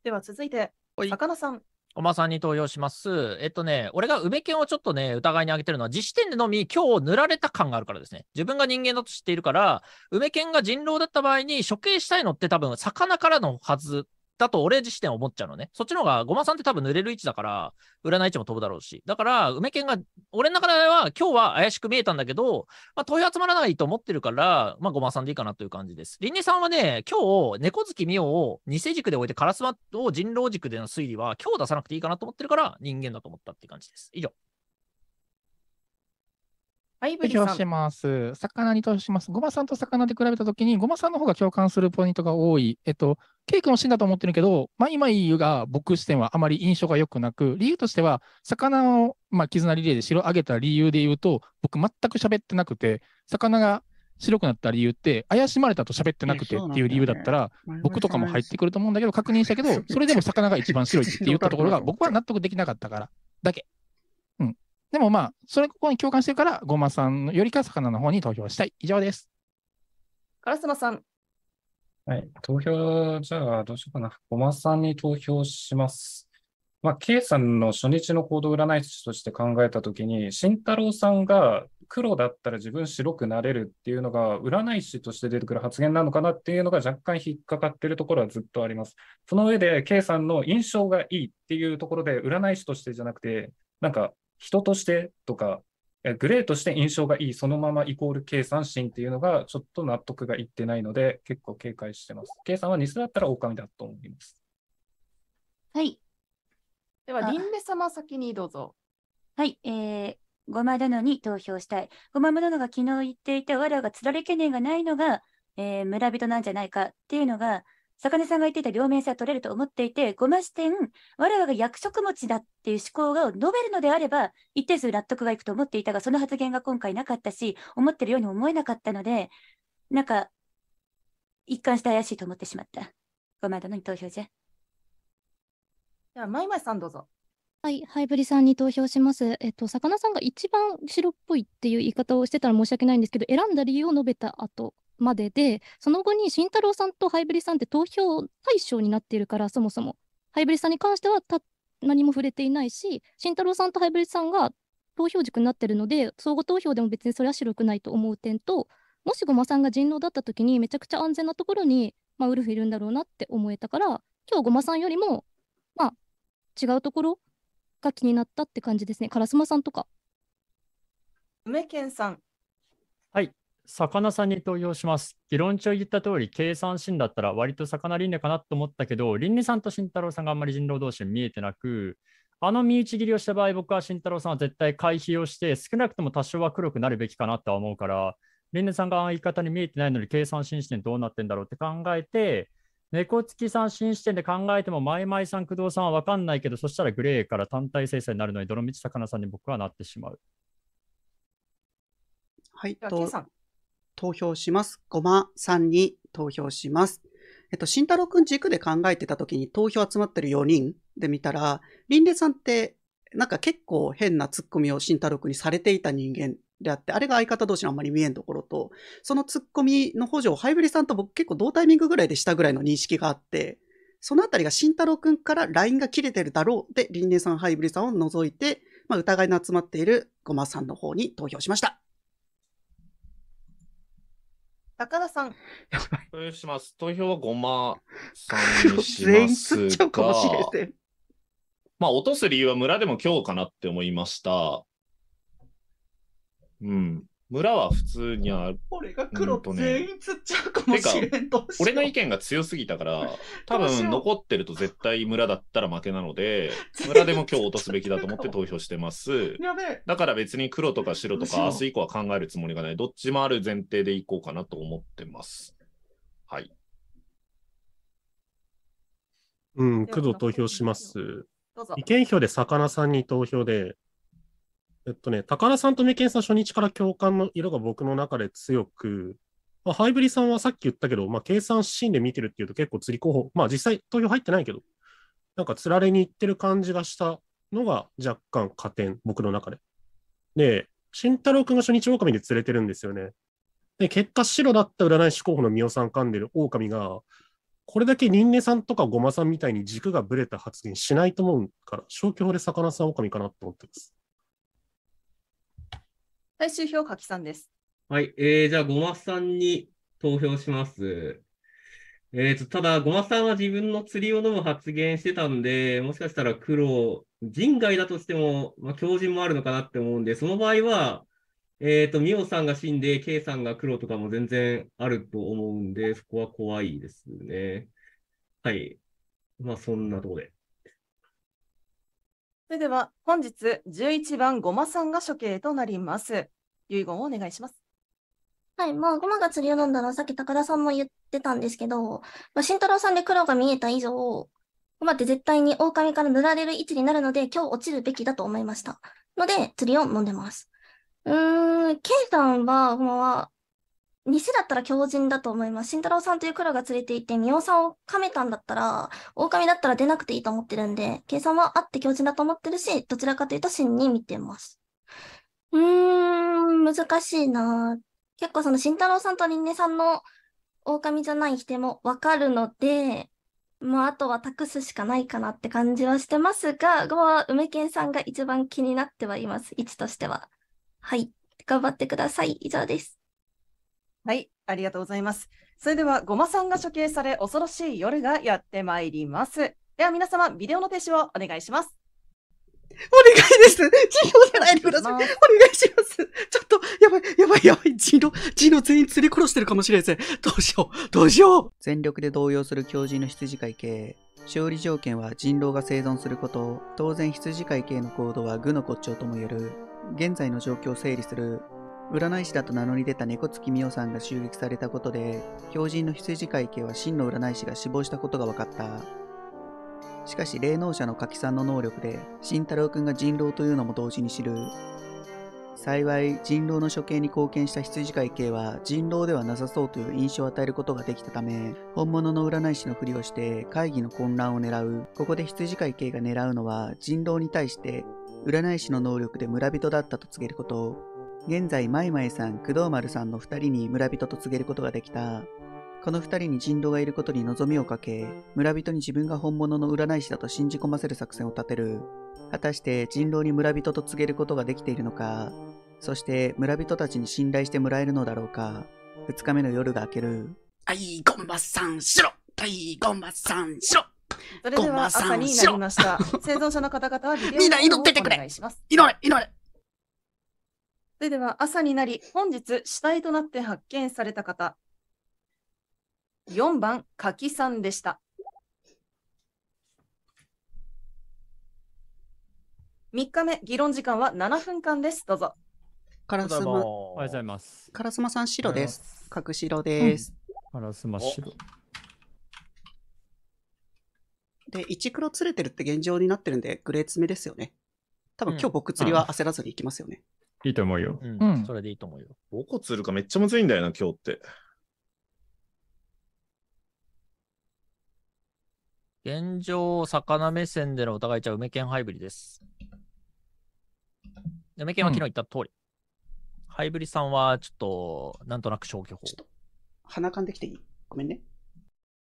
では続いて、魚さん。おまさんに投票します。えっとね、俺が梅犬をちょっとね、疑いに挙げてるのは、実時点でのみ今日塗られた感があるからですね。自分が人間だと知っているから、梅犬が人狼だった場合に処刑したいのって多分、魚からのはずだと俺自身は思っちゃうのね。そっちの方が、ごまさんって多分濡れる位置だから、占い位置も飛ぶだろうし。だから、梅犬が、俺の中では今日は怪しく見えたんだけど、まあ、問い集まらないと思ってるから、まあ、ごまさんでいいかなという感じです。りんねさんはね、今日、猫月美桜を偽軸で置いて、カラスマを人狼軸での推理は、今日出さなくていいかなと思ってるから、人間だと思ったって感じです。以上。アイブリ投資します。魚に投資します。ごまさんと魚で比べたときに、ごまさんの方が共感するポイントが多い。えっと、ケイ君も死んだと思ってるけど、まあ今いいが僕視点はあまり印象が良くなく、理由としては、魚を、まあ絆リレーで白上げた理由で言うと、僕全く喋ってなくて、魚が白くなった理由って、怪しまれたと喋ってなくてっていう理由だったら、僕とかも入ってくると思うんだけど、確認したけど、それでも魚が一番白いって言ったところが、僕は納得できなかったから、だけ。うん。でもまあ、それここに共感してるから、ごまさんよりか魚の方に投票したい。以上です。烏丸さん。はい、投票、じゃあ、どうしようかな。ごまさんに投票します。まあ、K さんの初日の行動占い師として考えたときに、慎太郎さんが黒だったら自分白くなれるっていうのが、占い師として出てくる発言なのかなっていうのが若干引っかかってるところはずっとあります。その上で、K さんの印象がいいっていうところで、占い師としてじゃなくて、なんか人としてとか、グレーとして印象がいい、そのままイコール算しんっていうのがちょっと納得がいってないので、結構警戒してます。計算はニスだったら狼だと思います。はい。では、リンメ様先にどうぞ。はい、えー、ごま殿に投票したい。ごま殿が昨日言っていた、わらがつられ懸念がないのが、えー、村人なんじゃないかっていうのが、坂根さんが言っていた両面性は取れると思っていて、ごま視点、我々が役職持ちだっていう思考が述べるのであれば、一定数納得がいくと思っていたが、その発言が今回なかったし、思ってるように思えなかったので、なんか、一貫して怪しいと思ってしまった。ごまのに投票じゃ。じゃあ、まいまいさんどうぞ。はい、ハイブリさんに投票します。えっと、魚さんが一番白っぽいっていう言い方をしてたら申し訳ないんですけど、選んだ理由を述べた後までで、その後に慎太郎さんとハイブリさんって投票対象になっているから、そもそも。ハイブリさんに関しては何も触れていないし、慎太郎さんとハイブリさんが投票軸になっているので、相互投票でも別にそれは白くないと思う点と、もしごまさんが人狼だった時にめちゃくちゃ安全なところに、まあ、ウルフいるんだろうなって思えたから、今日ごまさんよりも、まあ、違うところが気になったって感じですね。烏丸さんとか。梅健さん。はい、魚さんに投票します。議論中言った通り、計算しんだったら割と魚輪廻かなと思ったけど、輪廻さんと慎太郎さんがあんまり人狼同士見えてなく、あの身内切りをした場合、僕は慎太郎さんは絶対回避をして、少なくとも多少は黒くなるべきかなとは思うから、輪廻さんがあ言い方に見えてないのに計算新視点どうなってんだろうって考えて、猫付きさん新視点で考えても、マイマイさん、工藤さんは分かんないけど、そしたらグレーから単体制裁になるのに、どのみち魚さんに僕はなってしまう。はい、ん。投票します。5番3に投票します。えっと、慎太郎くん軸で考えてた時に投票集まってる4人で見たら、林礼さんってなんか結構変なツッコミを慎太郎くんにされていた人間であって、あれが相方同士のあんまり見えんところと、そのツッコミの補助をハイブリさんと僕結構同タイミングぐらいでしたぐらいの認識があって、そのあたりが慎太郎くんから LINE が切れてるだろうで、林礼さん、ハイブリさんを除いて、まあ、疑いの集まっているごまさんの方に投票しました。高田さん。投 票します。投票はごまさんにしますが。かもしれん。まあ、落とす理由は村でも今日かなって思いました。うん。村は普通にある。俺が黒全員釣っちゃうかもしれんと、俺の意見が強すぎたから、多分残ってると絶対村だったら負けなので、村でも今日落とすべきだと思って 投票してます。やべえ。だから別に黒とか白とか明日以降は考えるつもりがない。どっちもある前提でいこうかなと思ってます。はい。うん、黒投票します。意見票で魚さんに投票で、えっとね、高田さんとメケンさん初日から共感の色が僕の中で強く、まあ、ハイブリさんはさっき言ったけど、まあ、計算シーンで見てるっていうと結構釣り候補、まあ実際投票入ってないけど、なんか釣られに行ってる感じがしたのが若干加点、僕の中で。で、慎太郎君が初日狼で釣れてるんですよね。で、結果白だった占い師候補の三尾さん噛んでる狼が、これだけ人間さんとかごまさんみたいに軸がぶれた発言しないと思うから、消去法で魚さん狼かなと思ってます。最終票、柿さんです。はい、えー、じゃあ、ごまさんに投票します。えーと、ただ、ごまさんは自分の釣りを飲む発言してたんで、もしかしたら黒、人外だとしても、まあ、強靭もあるのかなって思うんで、その場合は、えっ、ー、と、ミオさんが死んで、ケイさんが黒とかも全然あると思うんで、そこは怖いですね。はい。まあ、そんなとこで。それでは本日11番ごまさんが処刑となります。遺言をお願いします。はい、まあ、ごまが釣りを飲んだのはさっき高田さんも言ってたんですけど、まあ、慎太郎さんで黒が見えた以上、ごまって絶対に狼から塗られる位置になるので、今日落ちるべきだと思いました。ので、釣りを飲んでます。うーん、ケイさんは、ごまは、西だったら狂人だと思います。慎太郎さんという黒が連れていて、ミオさんを噛めたんだったら、狼だったら出なくていいと思ってるんで、計算はあって狂人だと思ってるし、どちらかというと真に見てます。うーん、難しいな結構その慎太郎さんと凛音さんの狼じゃない否定もわかるので、まあ、あとは託すしかないかなって感じはしてますが、5は梅健さんが一番気になってはいます。位置としては。はい。頑張ってください。以上です。はい、ありがとうございます。それでは、ごまさんが処刑され、恐ろしい夜がやってまいります。では、皆様、ビデオの停止をお願いします。お願いです。ジロじゃないでください。お願いします。ちょっと、やばい、やばい、やばい。ジロ、ジロ全員連れ殺してるかもしれません。どうしよう、どうしよう。全力で動揺する狂人の羊飼い系。勝利条件は人狼が生存すること。当然、羊飼い系の行動は愚の骨頂とも言える。現在の状況を整理する。占い師だと名乗り出た猫月美代さんが襲撃されたことで、狂人の羊飼い家は真の占い師が死亡したことが分かった。しかし霊能者の柿さんの能力で、慎太郎くんが人狼というのも同時に知る。幸い、人狼の処刑に貢献した羊飼い家は人狼ではなさそうという印象を与えることができたため、本物の占い師のふりをして会議の混乱を狙う。ここで羊飼い家が狙うのは人狼に対して、占い師の能力で村人だったと告げること。現在、まいまいさん、工藤丸さんの二人に村人と告げることができた。この二人に人道がいることに望みをかけ、村人に自分が本物の占い師だと信じ込ませる作戦を立てる。果たして人狼に村人と告げることができているのか、そして村人たちに信頼してもらえるのだろうか。二日目の夜が明ける。はい、こんばさんしろはい、こんばさんしろそれでは朝になりました。生存者の方々はみんな、祈お願いします。祈れ、祈れそれでは朝になり、本日死体となって発見された方、4番、柿さんでした。3日目、議論時間は7分間です。どうぞ。カラスマ、おはようございます。カラスマさん、白です。角白です。うん、カラスマ白。で、一黒釣れてるって現状になってるんで、グレー詰めですよね。多分今日僕釣りは焦らずに行きますよね。うんいいと思うよ。うんそれでいいと思うよ。どこ釣るかめっちゃむずいんだよな、今日って。現状、魚目線でのお互いちゃ梅犬ハイブリです。で梅犬は昨日言った通り。ハイブリさんはちょっと、なんとなく消去法。鼻かんできていいごめんね。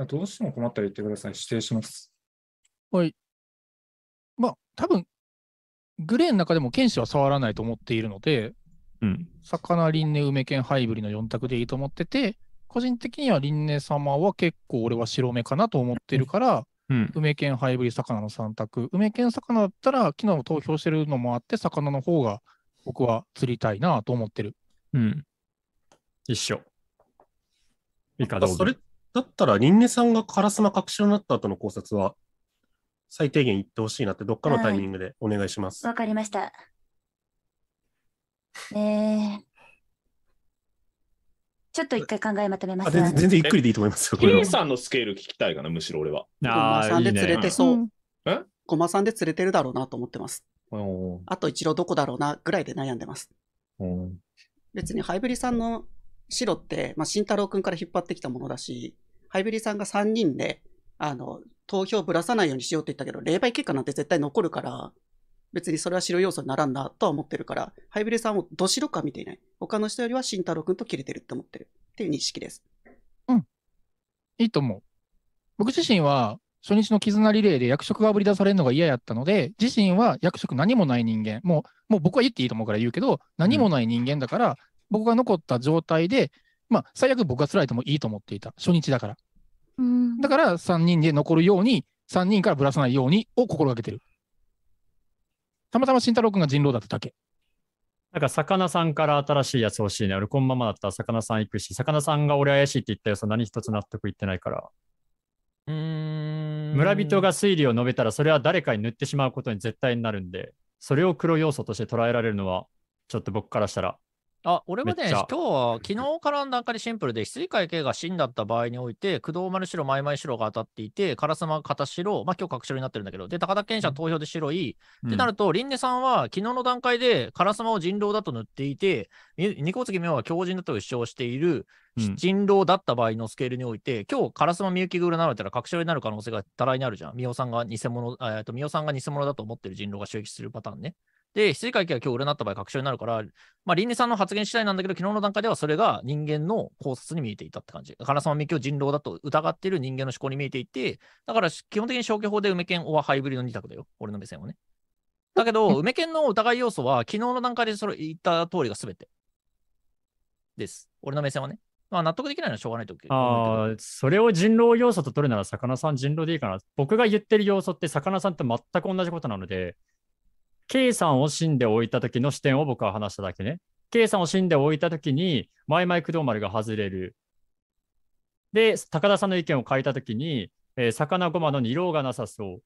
どうしても困ったら言ってください。指定します。い。まあ、多分グレーの中でも剣士は触らないと思っているので、うん、魚、輪廻、梅剣、ハイブリの4択でいいと思ってて、個人的には輪廻様は結構俺は白目かなと思ってるから、うん、梅剣、ハイブリ、魚の3択。梅剣、魚だったら、昨日投票してるのもあって、魚の方が僕は釣りたいなと思ってる。うん。一緒。いかどうそれだったら、輪廻さんが烏丸隠しになった後の考察は、最低限言ってほしいなって、どっかのタイミングでお願いします。わ、かりました。えー、ちょっと一回考えまとめます全わ。全然ゆっくりでいいと思いますよ、これさんのスケール聞きたいかな、むしろ俺は。ああ、さんで連れて。そううん。えゴマさんで連れてるだろうなと思ってます。あと一郎どこだろうなぐらいで悩んでます。別にハイブリさんの白って、まあ、慎太郎君から引っ張ってきたものだし、ハイブリさんが3人であの、投票ぶらさないようにしようって言ったけど、霊媒結果なんて絶対残るから、別にそれは白要素にならんなとは思ってるから、ハイブレさんをどしろか見ていない。他の人よりは慎太郎くんと切れてるって思ってるっていう認識です。うん。いいと思う。僕自身は、初日の絆リレーで役職がぶり出されるのが嫌やったので、自身は役職何もない人間、もうもう僕は言っていいと思うから言うけど、何もない人間だから、僕が残った状態で、まあ、最悪僕が辛いともいいと思っていた、初日だから。だから3人で残るように、3人からぶらさないようにを心がけてる。たまたま慎太郎君が人狼だっただけ。なんか、魚さんから新しいやつ欲しいね。俺、このままだったら魚さん行くし、魚さんが俺怪しいって言ったよつ何一つ納得いってないから。うん。村人が推理を述べたら、それは誰かに塗ってしまうことに絶対になるんで、それを黒要素として捉えられるのは、ちょっと僕からしたらあ俺もね、今日は昨日からの段階でシンプルで、翡翠会系が真だった場合において、工藤丸白、マイマイ白が当たっていて、烏丸片白、まあ今日角白になってるんだけど、で、高田健者投票で白い、うん、ってなると、輪廻さんは昨日の段階で烏丸を人狼だと塗っていて、二子月明は強靭だと主張している、人狼だった場合のスケールにおいて、うん、今日、烏丸みゆきが占われたら、確白になる可能性が多大にあるじゃん。みおさんが偽物、えっ、と、さんが偽物だと思ってる人狼が襲撃するパターンね。で、羊飼い機が今日俺なった場合、確証になるから、まあ、倫理さんの発言次第なんだけど、昨日の段階ではそれが人間の考察に見えていたって感じ。んは今日、人狼だと疑っている人間の思考に見えていて、だから基本的に消去法で梅犬オアハイブリの2択だよ。俺の目線はね。だけど、梅犬の疑い要素は、昨日の段階でそれ言った通りが全てです。俺の目線はね。まあ、納得できないのはしょうがないとああ、それを人狼要素と取るなら、魚さん人狼でいいかな。僕が言ってる要素って、魚さんと全く同じことなので、K さんを死んで置いた時の視点を僕は話しただけね。K さんを死んで置いた時に、マイマイクドルが外れる。で、高田さんの意見を書いた時に、えー、魚ごまの二郎がなさそう。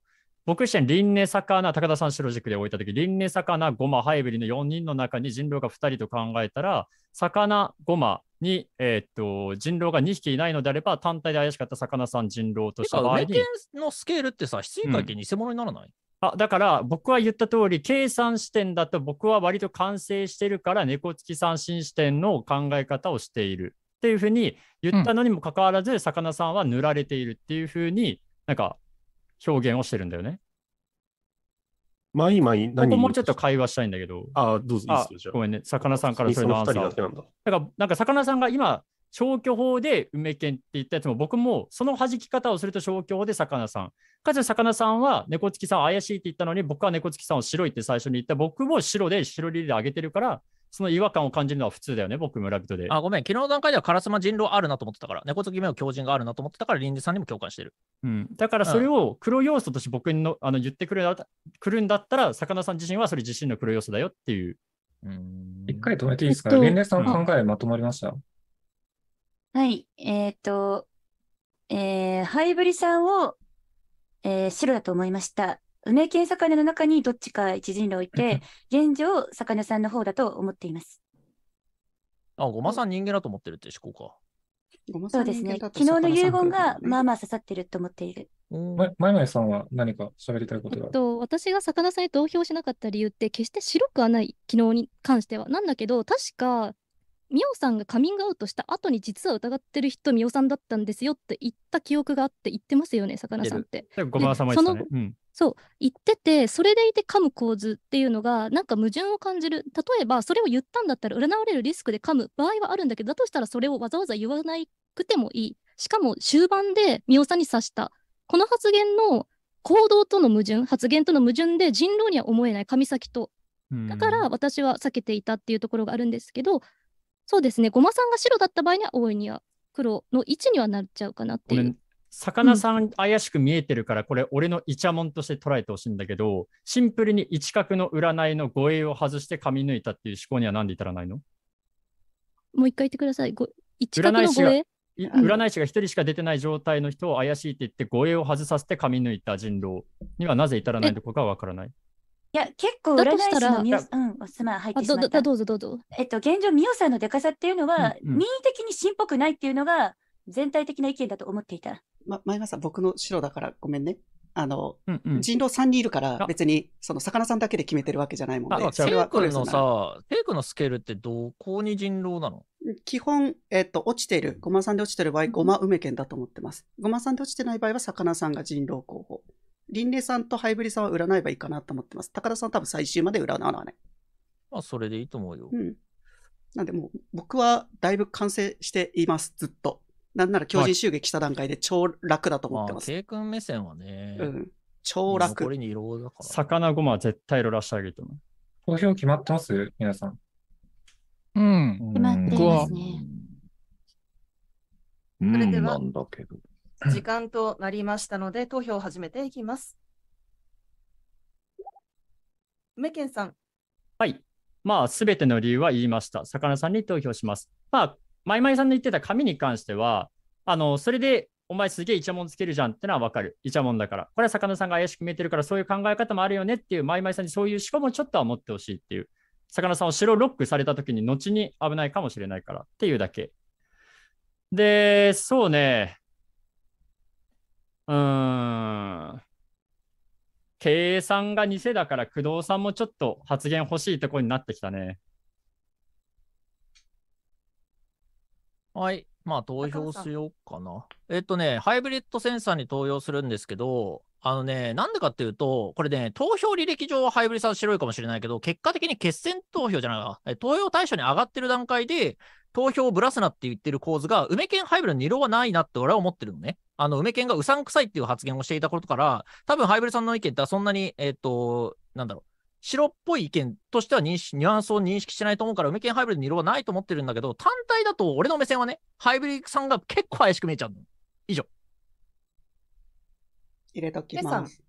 僕自身、輪廻魚、高田さん白軸で置いたとき、輪廻魚、ごま、ハイブリの4人の中に人狼が2人と考えたら、魚、ごまに、えー、っと人狼が2匹いないのであれば、単体で怪しかった魚さん人狼とした場合に。人間のスケールってさ、七人会計偽物にならない、うんあだから僕は言った通り、計算視点だと僕は割と完成してるから、猫付き三振視点の考え方をしているっていうふうに言ったのにもかかわらず、魚さんは塗られているっていうふうになんか表現をしてるんだよね。まあいい、まい、何ここもうちょっと会話したいんだけど。あどうぞごめんね、魚さんからそれのアンサー。だから、なんか魚さんが今、消去法で梅犬って言ったやつも僕もその弾き方をすると消去法で魚さんかつ魚さんは猫付きさん怪しいって言ったのに僕は猫付きさんを白いって最初に言った僕も白で白リリで上げてるからその違和感を感じるのは普通だよね、僕、村人で。あ、ごめん、昨日の段階ではカラスマ人狼あるなと思ってたから、猫月き目を狂人があるなと思ってたから、臨時さんにも共感してる。うん、だからそれを黒要素として僕のあの言ってくるくるんだったら、魚さん自身はそれ自身の黒要素だよっていう。一回止めていいですか、えっと、さん考えまとまりました、うんはい。えっ、ー、と、えー、ハイブリさんを、えー、白だと思いました。梅県魚の中にどっちか一陣路置いて、現状、魚さんの方だと思っています。あ、ごまさん人間だと思ってるって思考か。そうですね。昨日の遺言がまあまあ刺さってると思っている。ま、まいまいさんは何か喋りたいことがある、えっと、私が魚さんに投票しなかった理由って決して白くはない昨日に関してはなんだけど確かミオさんがカミングアウトした後に実は疑ってる人ミオさんだったんですよって言った記憶があって言ってますよね、さかなさんって。ごまさまね。そう言っててそれでいて噛む構図っていうのがなんか矛盾を感じる例えばそれを言ったんだったら占われるリスクで噛む場合はあるんだけどだとしたらそれをわざわざ言わなくてもいいしかも終盤でミオさんに刺したこの発言の行動との矛盾発言との矛盾で人狼には思えない神先とだから私は避けていたっていうところがあるんですけど、そうですね、ごまさんが白だった場合には、大いには黒の位置にはなっちゃうかなっていう。魚さん怪しく見えてるから、これ俺のイチャモンとして捉えてほしいんだけど、シンプルに一角の占いの護衛を外して髪抜いたっていう思考には何で至らないのもう一回言ってください。ご一角の護衛占い師が一人しか出てない状態の人を怪しいって言って護衛を外させて髪抜いた人狼にはなぜ至らないのかがわからない。や、結構占い師のミオさん、うん、すまん、入ってしまったどうぞどうぞ。えっと、現状、ミオさんのデカさっていうのは、うんうん、民意的にしんぽくないっていうのが、全体的な意見だと思っていた。ま、前川さん、僕の白だからごめんね。あの、うんうん、人狼3人いるから、別に、その、魚さんだけで決めてるわけじゃないもんね。あ、テイクのさ、テイクのスケールってどこに人狼なの基本、えっ、と、落ちている、ごまさんで落ちてる場合、ごま梅県だと思ってます。ごまさんで落ちてない場合は、魚さんが人狼候補。リン麗さんとハイブリさんは占えばいいかなと思ってます。高田さん多分最終まで占わない。まあ、それでいいと思うよ。うん。なんでもう、僕はだいぶ完成しています、ずっと。なんなら強人襲撃した段階で超楽だと思ってます。まあ、君目線はね。うん。超楽。これに色だから。魚ごまは絶対色らしてあげると思う。投票決まってます皆さん。うん。決まってますね。うん、なんだけど。時間となりましたので、投票を始めていきます。梅健さん。はい。まあ、すべての理由は言いました。魚さんに投票します。まあ、まいまいさんの言ってた紙に関しては、あの、それで、お前すげえイチャモンつけるじゃんってのはわかる。イチャモンだから。これは魚さんが怪しく見えてるから、そういう考え方もあるよねっていう、まいまいさんにそういう思考もちょっとは持ってほしいっていう。魚さんを白ロックされた時に後に危ないかもしれないからっていうだけ。で、そうね。うん。経営さんが偽だから工藤さんもちょっと発言欲しいところになってきたね。はい。まあ投票しようかな。えっとね、ハイブリッドセンサーに投票するんですけど、あのね、なんでかっていうと、これね、投票履歴上はハイブリさん白いかもしれないけど、結果的に決選投票じゃないか、投票対象に上がってる段階で、投票をぶらすなって言ってる構図が、梅県ハイブリの二郎はないなって俺は思ってるのね。あの、梅県がうさんくさいっていう発言をしていたことから、多分ハイブリさんの意見ってそんなに、えっ、ー、と、なんだろう。白っぽい意見としてはニュアンスを認識しないと思うから、梅県ハイブリッドにはないと思ってるんだけど、単体だと俺の目線はね、ハイブリッドさんが結構怪しく見えちゃうの。以上。入れときます。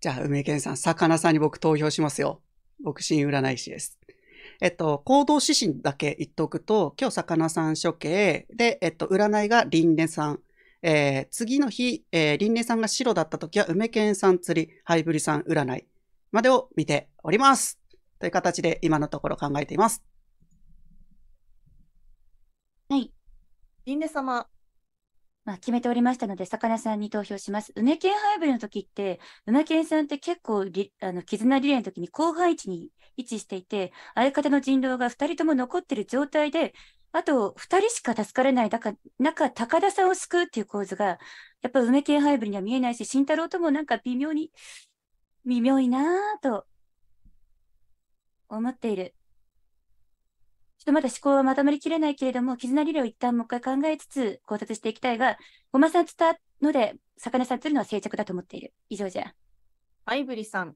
じゃあ、梅健さん、魚さんに僕投票しますよ。僕、新占い師です。えっと、行動指針だけ言っておくと、今日、魚さん処刑で、えっと、占いが輪廻さん。えー、次の日、えー、輪廻さんが白だった時は、梅健さん釣り、ハイブリさん占いまでを見ております。という形で、今のところ考えています。はい。輪廻様、まあ、決めておりましたので、魚さんに投票します。梅ねハイブリの時って、梅ねさんって結構あの、絆リレーの時に後半位置に位置していて、相方の人狼が2人とも残ってる状態で、あと2人しか助からない、だか中、高田さんを救うっていう構図が、やっぱ梅系ハイブリには見えないし、慎太郎ともなんか微妙に、微妙いなぁと思っている。とまだ思考はまとまりきれないけれども、絆理論を一旦もう一回考えつつ考察していきたいが、ごまさん伝わので、魚さん釣るのは静着だと思っている。以上じゃ。アイブリさん。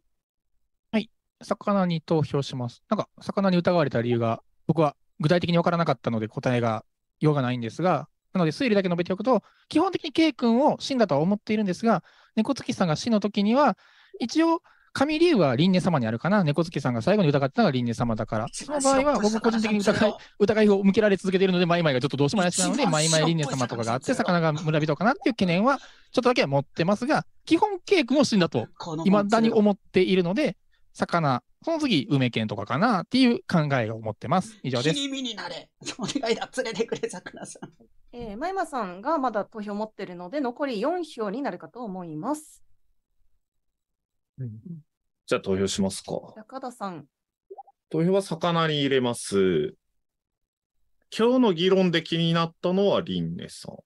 はい、魚に投票します。なんか、魚に疑われた理由が、僕は具体的に分からなかったので答えが用がないんですが、なので推理だけ述べておくと、基本的に K 君を死んだとは思っているんですが、猫月さんが死の時には、一応、神理由は輪廻様にあるかな、猫月さんが最後に疑ったのが輪廻様だから。その場合は、僕個人的に疑い疑いを向けられ続けているので、マイマイがちょっとどうしても怪しいなので、マイマイ輪廻様とかがあって、魚が村人かなっていう懸念は、ちょっとだけは持ってますが、基本、ケイ君を死んだと、いまだに思っているので、魚、その次、梅犬とかかなっていう考えを持ってます。以上です。気にになれ。お願いだ、連れてくれ、桜さん。えー、いまさんがまだ投票を持ってるので、残り4票になるかと思います。じゃあ投票しますか。中田さん。投票は魚に入れます。今日の議論で気になったのはリンネさん。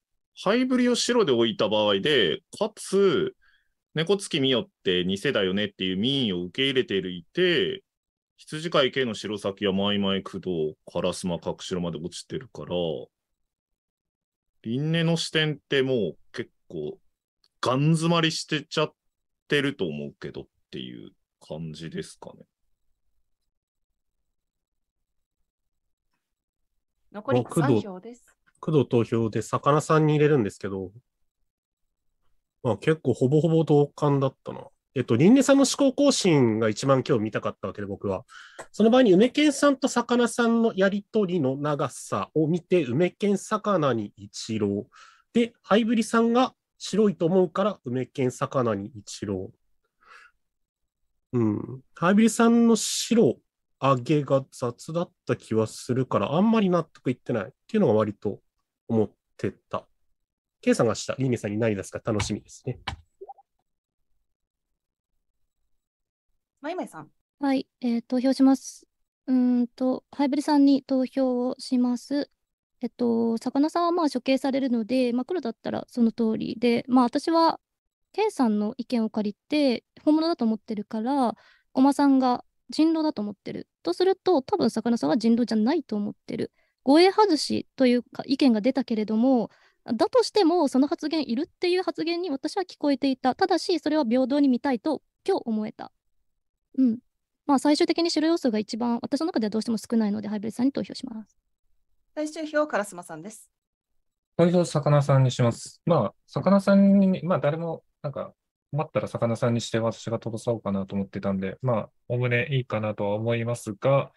ハイブリを白で置いた場合で、かつ、猫付きみよって偽だよねっていう民意を受け入れていて、羊飼い系の白崎やマイマイ駆動、カラスマ隠しろまで落ちてるから、輪廻の視点ってもう結構、ガン詰まりしてちゃっってると思うけどっていう感じですかね。残り3票です。工藤投票で魚さんに入れるんですけど、まあ、結構ほぼほぼ同感だったな。えっと、輪廻さんの思考更新が一番今日見たかったわけで、僕は。その場合に梅健さんと魚さんのやりとりの長さを見て、梅健魚に一郎。で、ハイブリさんが白いと思うから梅県魚に一郎。うん。ハイビリさんの白揚げが雑だった気はするから、あんまり納得いってないっていうのが割と思ってた。計さんがしたリーネさんに何出すか楽しみですね。まいまいさん。はい、えー、投票します。うんと、ハイブリさんに投票をします。えっと、魚さんはまあ処刑されるので、まあ、黒だったらその通りで、まあ、私はケイさんの意見を借りて本物だと思ってるからおまさんが人狼だと思ってるとすると多分魚さんは人狼じゃないと思ってる護衛外しというか意見が出たけれどもだとしてもその発言いるっていう発言に私は聞こえていたただしそれは平等に見たいと今日思えたうんまあ最終的に白要素が一番私の中ではどうしても少ないのでハイブリッドさんに投票します最終票、烏丸さんです。投票、魚さんにします。まあ、魚さんに、まあ、誰も、なんか、困ったら魚さんにして私が飛ばそうかなと思ってたんで、まあ、おおねいいかなとは思いますが、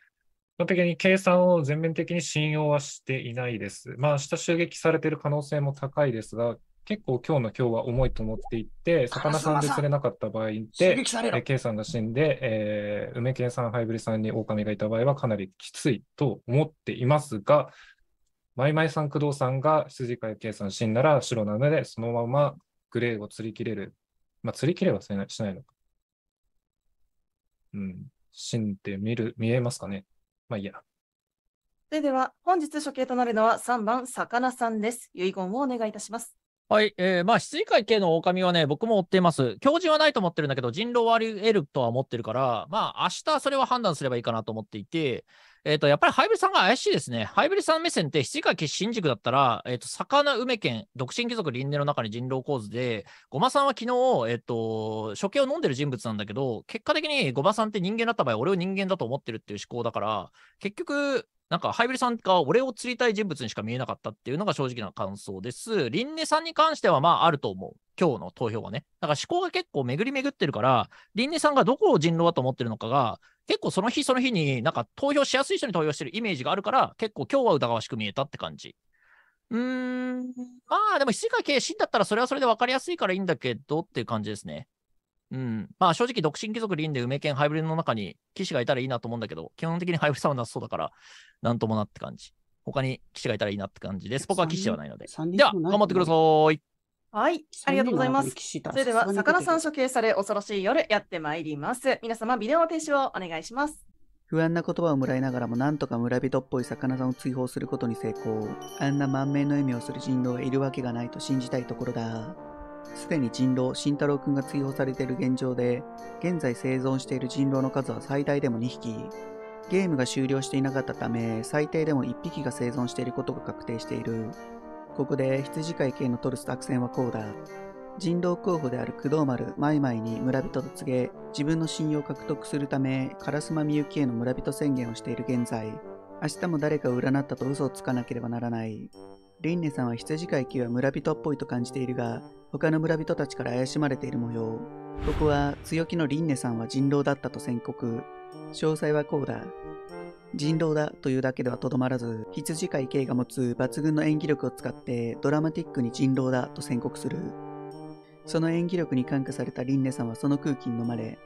基本的に計算を全面的に信用はしていないです。まあ、下襲撃されている可能性も高いですが、結構今日の今日は重いと思っていて、魚さんで釣れなかった場合で、え K さんが死んで、えー、梅健さん、ハイブリさんに狼がいた場合はかなりきついと思っていますが、マイマイさん、工藤さんが羊飼い K さん死んだら白なので、そのままグレーを釣り切れる。まあ、釣り切れはしないしないのか。うん。死んで見る、見えますかね。まあいいや。それでは、本日処刑となるのは3番、魚さんです。遺言をお願いいたします。はい。えー、まあ、質疑会系の狼はね、僕も追っています。強靭はないと思ってるんだけど、人狼はあり得るとは思ってるから、まあ、明日それは判断すればいいかなと思っていて、えっ、ー、と、やっぱりハイブリさんが怪しいですね。ハイブリさん目線ってい系新宿だったら、えっ、ー、と、魚梅県、独身貴族輪廻の中に人狼構図で、ごまさんは昨日、えっ、ー、と、処刑を飲んでる人物なんだけど、結果的にごまさんって人間だった場合、俺を人間だと思ってるっていう思考だから、結局、なんかハイブリさんが俺を釣りたい人物にしか見えなかったっていうのが正直な感想です。リンネさんに関してはまああると思う。今日の投票はね。だから思考が結構巡り巡ってるから、リンネさんがどこを人狼だと思ってるのかが、結構その日その日になんか投票しやすい人に投票してるイメージがあるから、結構今日は疑わしく見えたって感じ。うーん、まあでも、七川慶信だったらそれはそれで分かりやすいからいいんだけどっていう感じですね。うん。まあ正直、独身貴族凛で梅犬ハイブリッドの中に騎士がいたらいいなと思うんだけど、基本的にハイブリッドはなさそうだから、なんともなって感じ。他に騎士がいたらいいなって感じです。僕は騎士ではないので。では、頑張ってください。はい、ありがとうございます。それでは、魚さん処刑され、恐ろしい夜やってまいります。皆様、ビデオ停止をお願いします。不安な言葉をもらいながらも、なんとか村人っぽい魚さんを追放することに成功。あんな満面の笑みをする人狼がいるわけがないと信じたいところだ。すでに人狼、慎太郎くんが追放されている現状で、現在生存している人狼の数は最大でも2匹。ゲームが終了していなかったため、最低でも1匹が生存していることが確定している。ここで羊飼い系の取る作戦はこうだ。人狼候補である工藤丸、マイマイに村人と告げ、自分の信用を獲得するため、烏丸みゆきへの村人宣言をしている現在、明日も誰かを占ったと嘘をつかなければならない。リンネさんは羊飼い級は村人っぽいと感じているが、他の村人たちから怪しまれている模様。ここは強気のリンネさんは人狼だったと宣告。詳細はこうだ。人狼だというだけではとどまらず、羊飼い K が持つ抜群の演技力を使ってドラマティックに人狼だと宣告する。その演技力に感化されたリンネさんはその空気に飲まれ、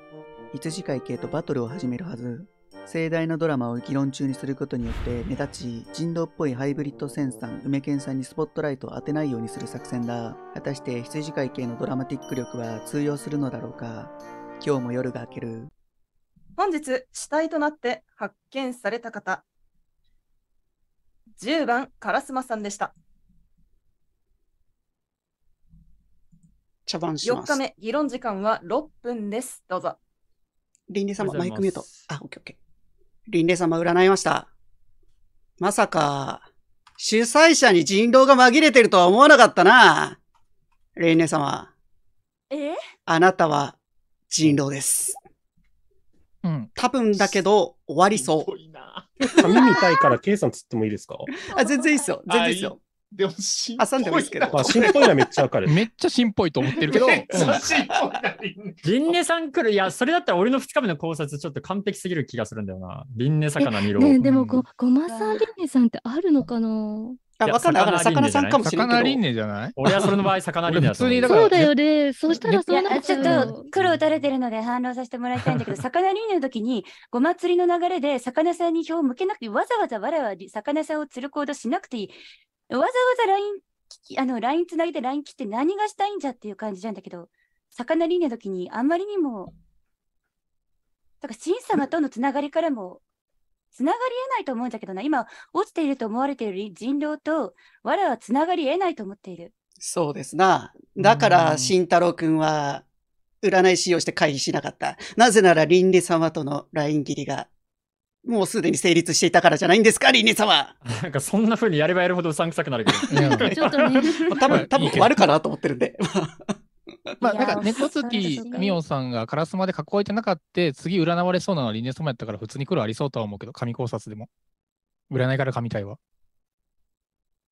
羊飼い K とバトルを始めるはず。盛大なドラマを議論中にすることによって目立ち、人道っぽいハイブリッド戦さん、梅健さんにスポットライトを当てないようにする作戦だ。果たして羊飼い系のドラマティック力は通用するのだろうか。今日も夜が明ける。本日、死体となって発見された方。10番、烏丸さんでした。茶番し4日目、議論時間は6分です。どうぞ。倫理様、マイクミュート。あ、オッケーオッケー。リンレ様占いました。まさか、主催者に人狼が紛れてるとは思わなかったな。リンレ様。えあなたは人狼です。うん。多分だけど、終わりそう。髪 見たいから、ケイさんつってもいいですかあ、全然いいっすよ。全然いいっすよ。でも、しんぽい。挟んですけどあ、しんぽいはめっちゃわかる。めっちゃしんぽいと思ってるけど、めっしんぽいな。輪さん来る、いや、それだったら俺の2日目の考察、ちょっと完璧すぎる気がするんだよな。輪ネ魚見ろ。ね、でもご、ごまさん輪廻さんってあるのかなあ、わかんない。魚さんかもしれない。魚じゃない俺はそれの場合、魚に。廻だと思う。そうだよね。そうしたらそんなちょっと黒打たれてるので反論させてもらいたいんだけど、魚輪ねの時に、ご祭りの流れで魚さんに票を向けなくて、わざわざわわ々魚さんを釣る行動しなくていい。わざわざ LINE あの LINE つなげて LINE 切って何がしたいんじゃっていう感じなんだけど、魚リーの時にあんまりにも、だから新様とのつながりからも、つながり得ないと思うんだけどな、今、落ちていると思われている人狼と、わらはつながり得ないと思っている。そうですな。だから、慎太郎くんは、占い使用して回避しなかった。なぜなら、倫理様とのライン切りがもうすでに成立していたからじゃないんですか、リネ様。なんかそんな風にやればやるほどうさんくさくなるけど。ちょっとね。多分、多分終るかなと思ってるんで。まあ、なんか猫月みおさんがカラスまで囲えてなかった、次占われそうなのはリネ様やったから普通に来るありそうとは思うけど、神考察でも。占いから神対は。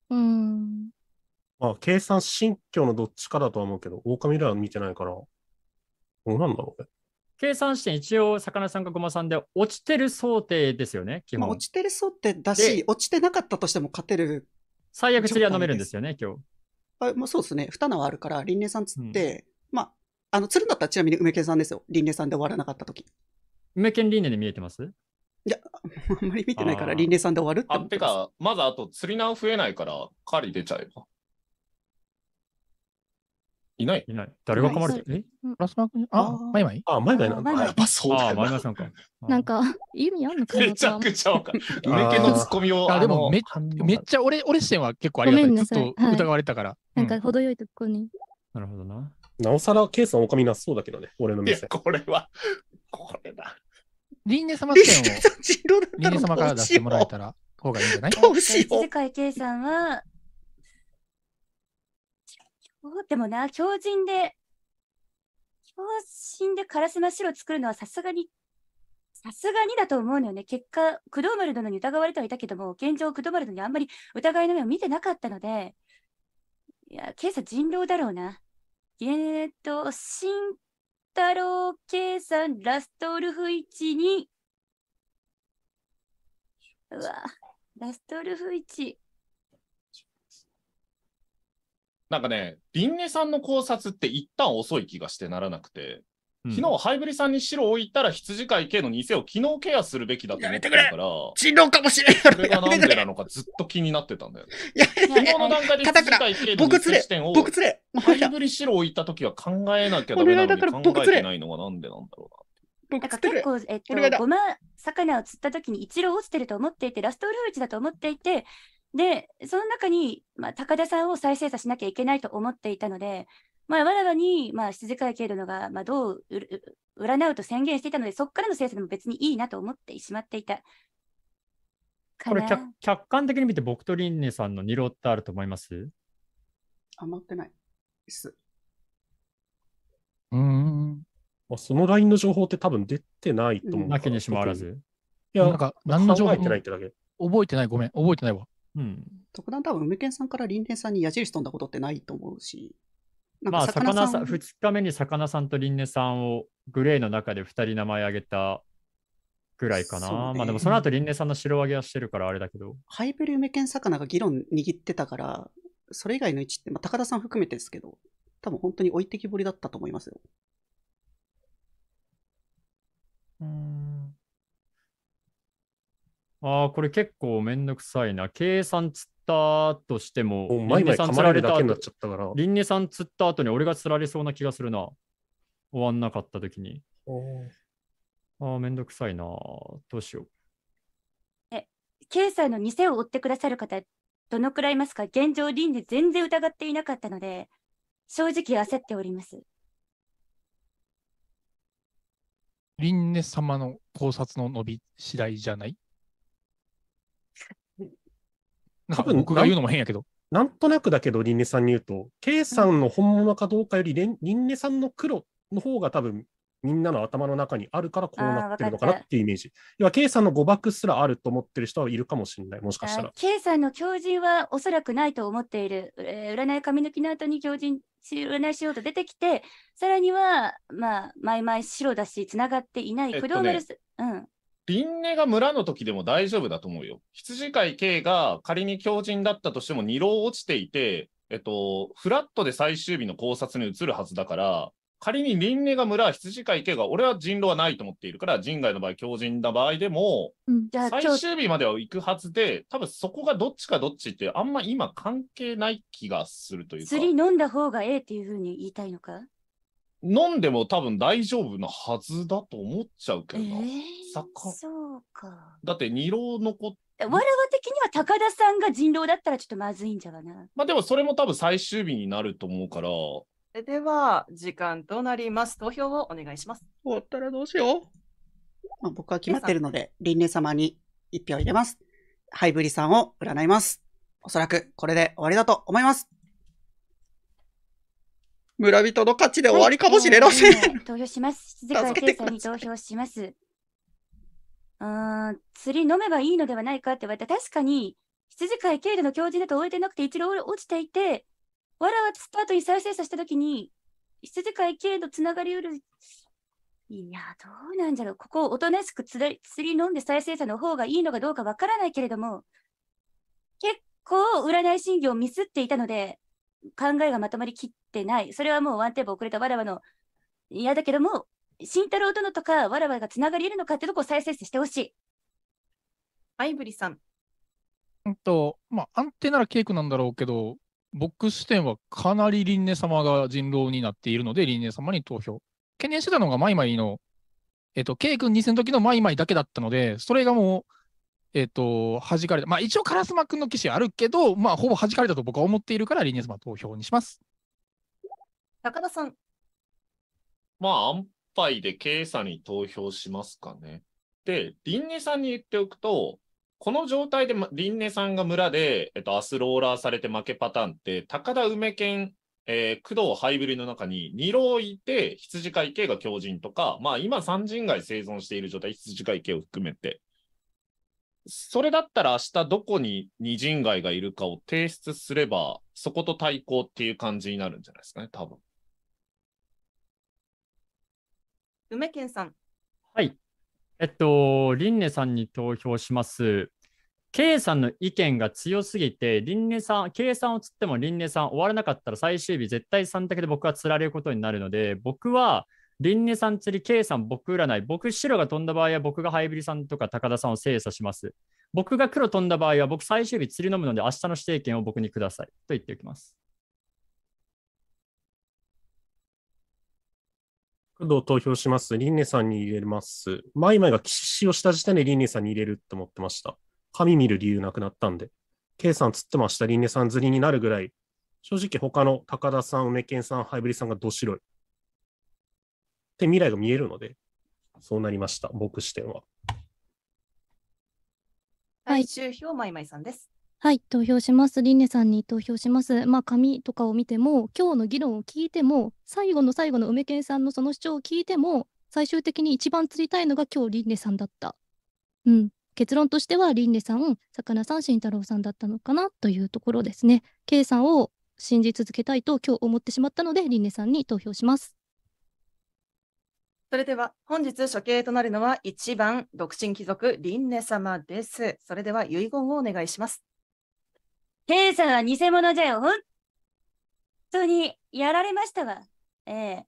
うん。まあ、計算、信教のどっちかだとは思うけど、狼らは見てないから、どうなんだろうね。計算して一応、魚さんかごまさんで落ちてる想定ですよね、基本。まあ、落ちてる想定だし、落ちてなかったとしても勝てる。最悪釣りは飲めるんですよね、今日。あまあ、そうですね、二縄あるから、輪廻さん釣って、うん、まあ、あの釣るんだったらちなみに梅健さんですよ、輪廻さんで終わらなかったとき。梅健輪廻で見えてますいや、あんまり見てないから、輪廻さんで終わるってってか、まだあと釣り縄増えないから、狩り出ちゃえば。いないいない。誰が噛まれてるえラスマ君あ、マイマイあ、マイマイなんだ。やっぱそうだあ、よマイマイな。さんか。なんか、意味あんのかめちゃくちゃわかる。梅系のツッコミを。あ、でもめめっちゃ俺、俺視点は結構ありがたい。なずっと疑われたから。なんか程よいとこに。なるほどな。なおさら、ケイさんおかみなそうだけどね、俺のい目線、。これは、これだ。リンネ様視点を、リンネ様から出してもらえたらほうがいいんじゃないどうしよう世界 K さんはでもな、強靭で、強靭でカラス真っ白作るのはさすがに、さすがにだと思うのよね。結果、工藤丸殿に疑われてはいたけども、現状、工藤丸殿にあんまり疑いの目を見てなかったので、いや、今朝人狼だろうな。えー、っと、慎太郎、圭さん、ラストウルフ1に、うわ、ラストウルフ1。なんかね、輪廻さんの考察って一旦遅い気がしてならなくて、うん、昨日ハイブリさんに白を置いたら羊飼い系の偽を昨日ケアするべきだと思ってたから、人狼かもしれんそれがなでなのかずっと気になってたんだよ、ね。昨日の段階で羊飼い系の偽視点を、僕連れハイブリ白を置いた時は考えなきゃダメなのに考えてないのがなでなんだろうな。なんか結構、えっと、ごま魚を釣った時に一郎落ちてると思っていて、ラストウルフチだと思っていて、で、その中に、まあ、高田さんを再生させなきゃいけないと思っていたので、まあ、わらわに、まあ、羊飼い警殿が、まあ、どう占うと宣言していたので、そこからの精査も別にいいなと思ってしまっていた。これ客、客観的に見て、僕とリンネさんの二郎ってあると思います余ってないです。うん。あそのラインの情報って多分出てないと思う。な、き、ん、にしもあらず。いや、なんか、何の情報覚えてないってだけ。覚えてない、ごめん、覚えてないわ。特段多分梅健さんから林蓮さんに矢印飛んだことってないと思うし。まあ、魚さ2日目に魚さんと林根さんをグレーの中で2人名前挙げたぐらいかな。ね、まあでもその後林根さんの白上げはしてるからあれだけど。ハイブリ梅健魚が議論握ってたから、それ以外の位置って、まあ、高田さん含めてですけど、多分本当に置いてきぼりだったと思いますよ。うんああ、これ結構めんどくさいな。計算つったとしても、もう毎晩噛られたになっちゃったから。リンネさん釣った後に俺が釣られそうな気がするな。終わんなかった時に。ああ、めんどくさいな。どうしよう。え、ケイさんの偽を追ってくださる方、どのくらいいますか現状、リンで全然疑っていなかったので、正直焦っております。輪廻様の考察の伸び次第じゃない 多分僕が言うのも変やけど。なんとなくだけど、リンネさんに言うと、K さんの本物かどうかより、うリンネさんの黒の方が多分、みんなの頭の中にあるからこうなってるのかなっていうイメージ。要は、K さんの誤爆すらあると思ってる人はいるかもしれない、もしかしたら。K さんの狂人はおそらくないと思っている。えー、占い髪の毛の後に狂人、占いしようと出てきて、さらには、まあ、毎々白だし、つながっていない、不動なる、うん。リンネが村の時でも大丈夫だと思うよ。羊飼い K が仮に強靭だったとしても二郎落ちていて、えっと、フラットで最終日の考察に移るはずだから、仮に輪廻が村、羊飼い系が、俺は人狼はないと思っているから、人外の場合、強靭な場合でも、最終日までは行くはずで、多分そこがどっちかどっちって、あんま今関係ない気がするというか。薬飲んだ方がええっていうふうに言いたいのか飲んでも多分大丈夫なはずだと思っちゃうけどな。えー、そうか。だって二郎残っわらわ的には高田さんが人狼だったらちょっとまずいんじゃがな。まあでもそれも多分最終日になると思うから。では、時間となります。投票をお願いします。終わったらどうしよう。まあ、僕は決まってるので、輪廻様に1票入れます。ハイブリさんを占います。おそらくこれで終わりだと思います。村人の勝ちで終わりかもしれません。投票します。静川いさんに投票します。ん、釣り飲めばいいのではないかって言われた確かに、羊飼い経路の教授だと終えてなくて、一度落ちていて、わらわつった後に再生査したときに、羊飼い経路とつながりうる。いや、どうなんじゃろう。ここをおとなしく釣り釣り飲んで再生査の方がいいのかどうかわからないけれども、結構占い信業をミスっていたので、考えがまとまりきってない。それはもうワンテーブ遅れたわらわの嫌だけども、慎太郎殿とかわらわがつながりいるのかってとこを再生してほしい。アイブリさん。うんと、まあ、安定ならケイクなんだろうけど、僕視点はかなり輪廻様が人狼になっているので、輪廻様に投票。懸念してたのがマイマイの、えっと、ケイ君2戦の時のマイマイだけだったので、それがもう、えっ、ー、と、弾かれた。まあ一応、烏丸君の騎士あるけど、まあほぼ弾かれたと僕は思っているから、リニアマ投票にします。高田さん。まあ、安牌で K さんに投票しますかね。で、リンネさんに言っておくと、この状態で、ま、リンネさんが村で、えっと、アスローラーされて負けパターンって、高田梅犬、えー、工藤ハイブリの中に二郎いて、羊飼い系が狂人とか、まあ今三人外生存している状態、羊飼い系を含めて。それだったら明日どこに二人街がいるかを提出すれば、そこと対抗っていう感じになるんじゃないですかね、多分。梅健さん。はい。えっと、輪廻さんに投票します。K さんの意見が強すぎて、輪廻さん、K さんをつっても輪廻さん終わらなかったら最終日絶対3択で僕は釣られることになるので、僕は、リンネさん釣り、K さん、僕占い。僕、白が飛んだ場合は、僕がハイブリさんとか高田さんを精査します。僕が黒飛んだ場合は、僕最終日釣り飲むので、明日の指定権を僕にください。と言っておきます。工藤投票します。リンネさんに入れます。マイマイが岸をした時点でリンネさんに入れると思ってました。神見る理由なくなったんで。K さん釣ってました。リンネさん釣りになるぐらい。正直他の高田さん、梅健さん、ハイブリさんがど白い。で、未来が見えるので、そうなりました、僕視点は。はい、周票まいまいさんです。はい、投票します。りんねさんに投票します。まあ、紙とかを見ても、今日の議論を聞いても、最後の最後の梅健さんのその主張を聞いても、最終的に一番釣りたいのが今日リンネさんだった。うん、結論としては、りんねさん、魚かなさん、慎太郎さんだったのかなというところですね。K さんを信じ続けたいと今日思ってしまったので、りんねさんに投票します。それでは本日処刑となるのは1番独身貴族リンネ様です。それでは遺言をお願いします。ケイさんは偽物じゃよ。本当にやられましたわ。ええ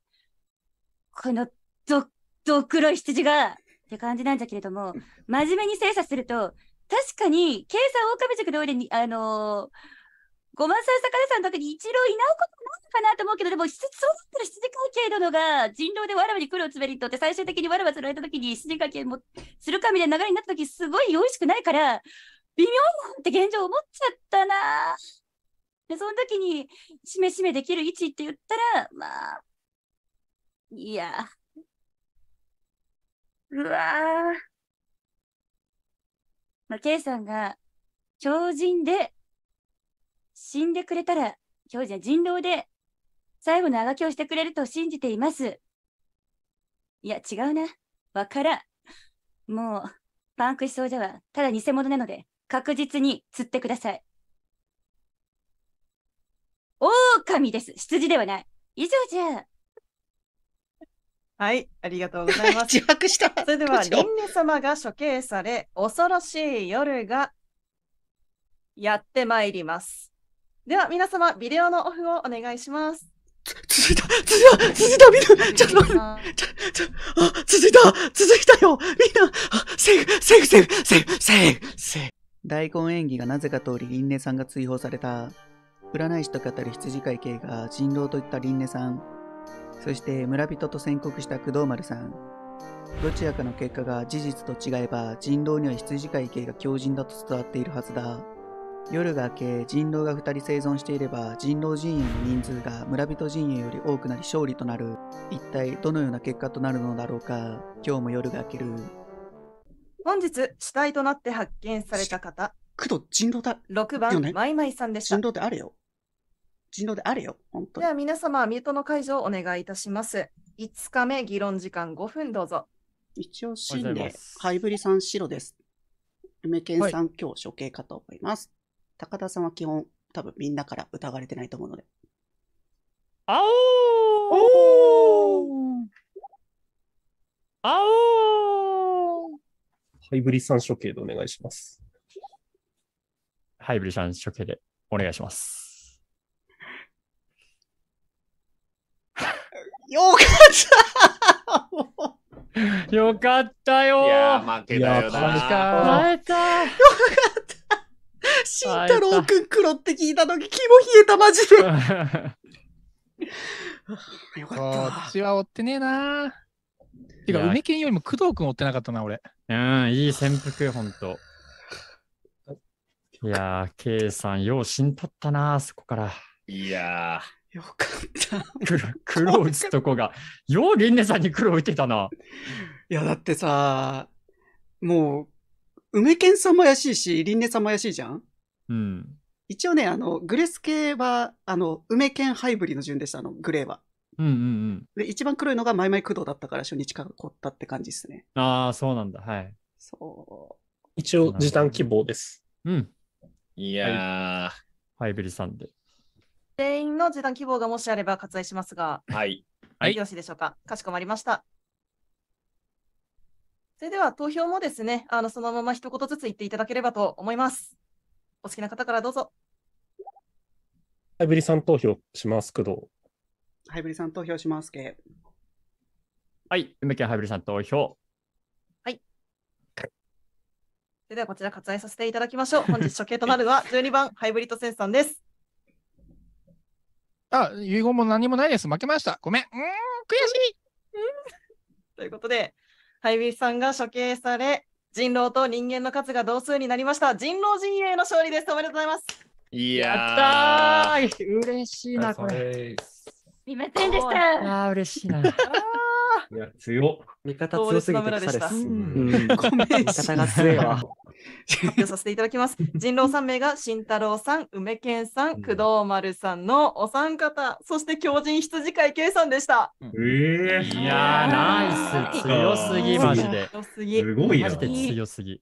このど、ど黒い羊がって感じなんじゃけれども、真面目に精査すると、確かに、計算さん塾の上に、あのーごまさん、坂田さん、特に一郎いないことないのかなと思うけど、でも、そうだったら羊飼い系なのが、人狼でわらわに黒をつめりとって、最終的にわらわつられたときに、羊飼いも、するかみたいな流れになったとき、すごい美味しくないから、微妙って現状思っちゃったなで、その時に、しめしめできる位置って言ったら、まあ、いや、うわまあ、イさんが、超人で、死んでくれたら、今日じゃ人狼で最後のあがきをしてくれると信じています。いや、違うな。わからん。もう、パンクしそうじゃは、ただ偽物なので、確実に釣ってください。狼です。羊ではない。以上じゃ。はい、ありがとうございます。自白した。それでは、ンネ様が処刑され、恐ろしい夜がやってまいります。では皆様、ビデオのオフをお願いします。続いた続いた続いたみんなちょっと待ってあ続いた続いたよみんなセーフセーフセーフセーフセーフ大根演技がなぜか通り輪廻さんが追放された占い師と語る羊飼い系が人狼といった輪廻さんそして村人と宣告した工藤丸さんどちらかの結果が事実と違えば人狼には羊飼い系が強靭だと伝わっているはずだ夜が明け人狼が2人生存していれば人狼陣営の人数が村人陣営より多くなり勝利となる一体どのような結果となるのだろうか今日も夜が明ける本日死体となって発見された方工藤人狼だ6番、ね、マイマイさんでした人狼であれよ人狼であれよ本当では皆様ミュートの解除をお願いいたします5日目議論時間5分どうぞ一応死んでハイブリさん白です梅健さん、はい、今日処刑かと思います高田さんは基本、多分みんなから疑われてないと思うので。あおーあおハイブリん処刑でお願いします。ハイブリん処刑でお願いします。よかったよかったよいや、負けたよな。よかった。よかった。慎太郎くん黒って聞いた時、気も冷えた、マジで。よかった。私ちは追ってねえなてか、梅犬よりも工藤くん追ってなかったな、俺。うん、いい潜伏、ほんと。いやー、K さん、よう死んったなそこから。いやー。よかった。黒打つとこが、よう、輪廻さんに黒打ってたな。いや、だってさ、もう、梅健さんも怪しいし、輪廻さんも怪しいじゃんうん、一応ねあのグレス系はあの梅犬ハイブリの順でしたあのグレーは。うんうんうん、で一番黒いのがマイマイ駆動だったから初日から凝ったって感じですね。ああそうなんだはいそう一応時短希望です。うんいやハイブリさんで。全員の時短希望がもしあれば割愛しますが、はい。はい、よろしいでしょうか。かしこまりました。それでは投票もですね、あのそのまま一言ずつ言っていただければと思います。お好きな方からどうぞ。ハイブリさん投票します、工藤。ハイブリさん投票しますけ。はい、梅県ハイブリさん投票。はい。それではこちら割愛させていただきましょう。本日処刑となるのは12番ハイブリッドセンスさんです。あ、遺言も何もないです。負けました。ごめん。うん、悔しい。ということで、ハイブリさんが処刑され、人狼と人間の数が同数になりました。人狼陣営の勝利です。おめでとうございます。いややった嬉しいな、これ。見ませんでした。あ嬉しいな。いや、強味方強すぎて草です。うん、味方が強いわ。発表させていただきます。人狼3名が慎太郎さん、梅健さん、工藤丸さんのお三方、そして狂人羊飼い K さんでした。えー、いやナイス強すぎマジで。強すぎ。すごいマジで強すぎ。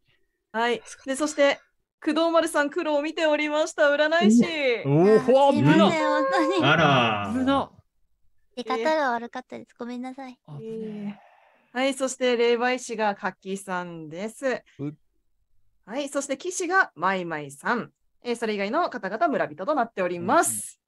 はい。で、そして、工藤丸さん、苦労を見ておりました、占い師。おお、ほわ、ぶな。あら。ぶな。出方が悪かったです。ごめんなさい。えー、はい、そして霊媒師が柿さんです。はい、そして騎士がマイマイさん、えー、それ以外の方々村人となっております。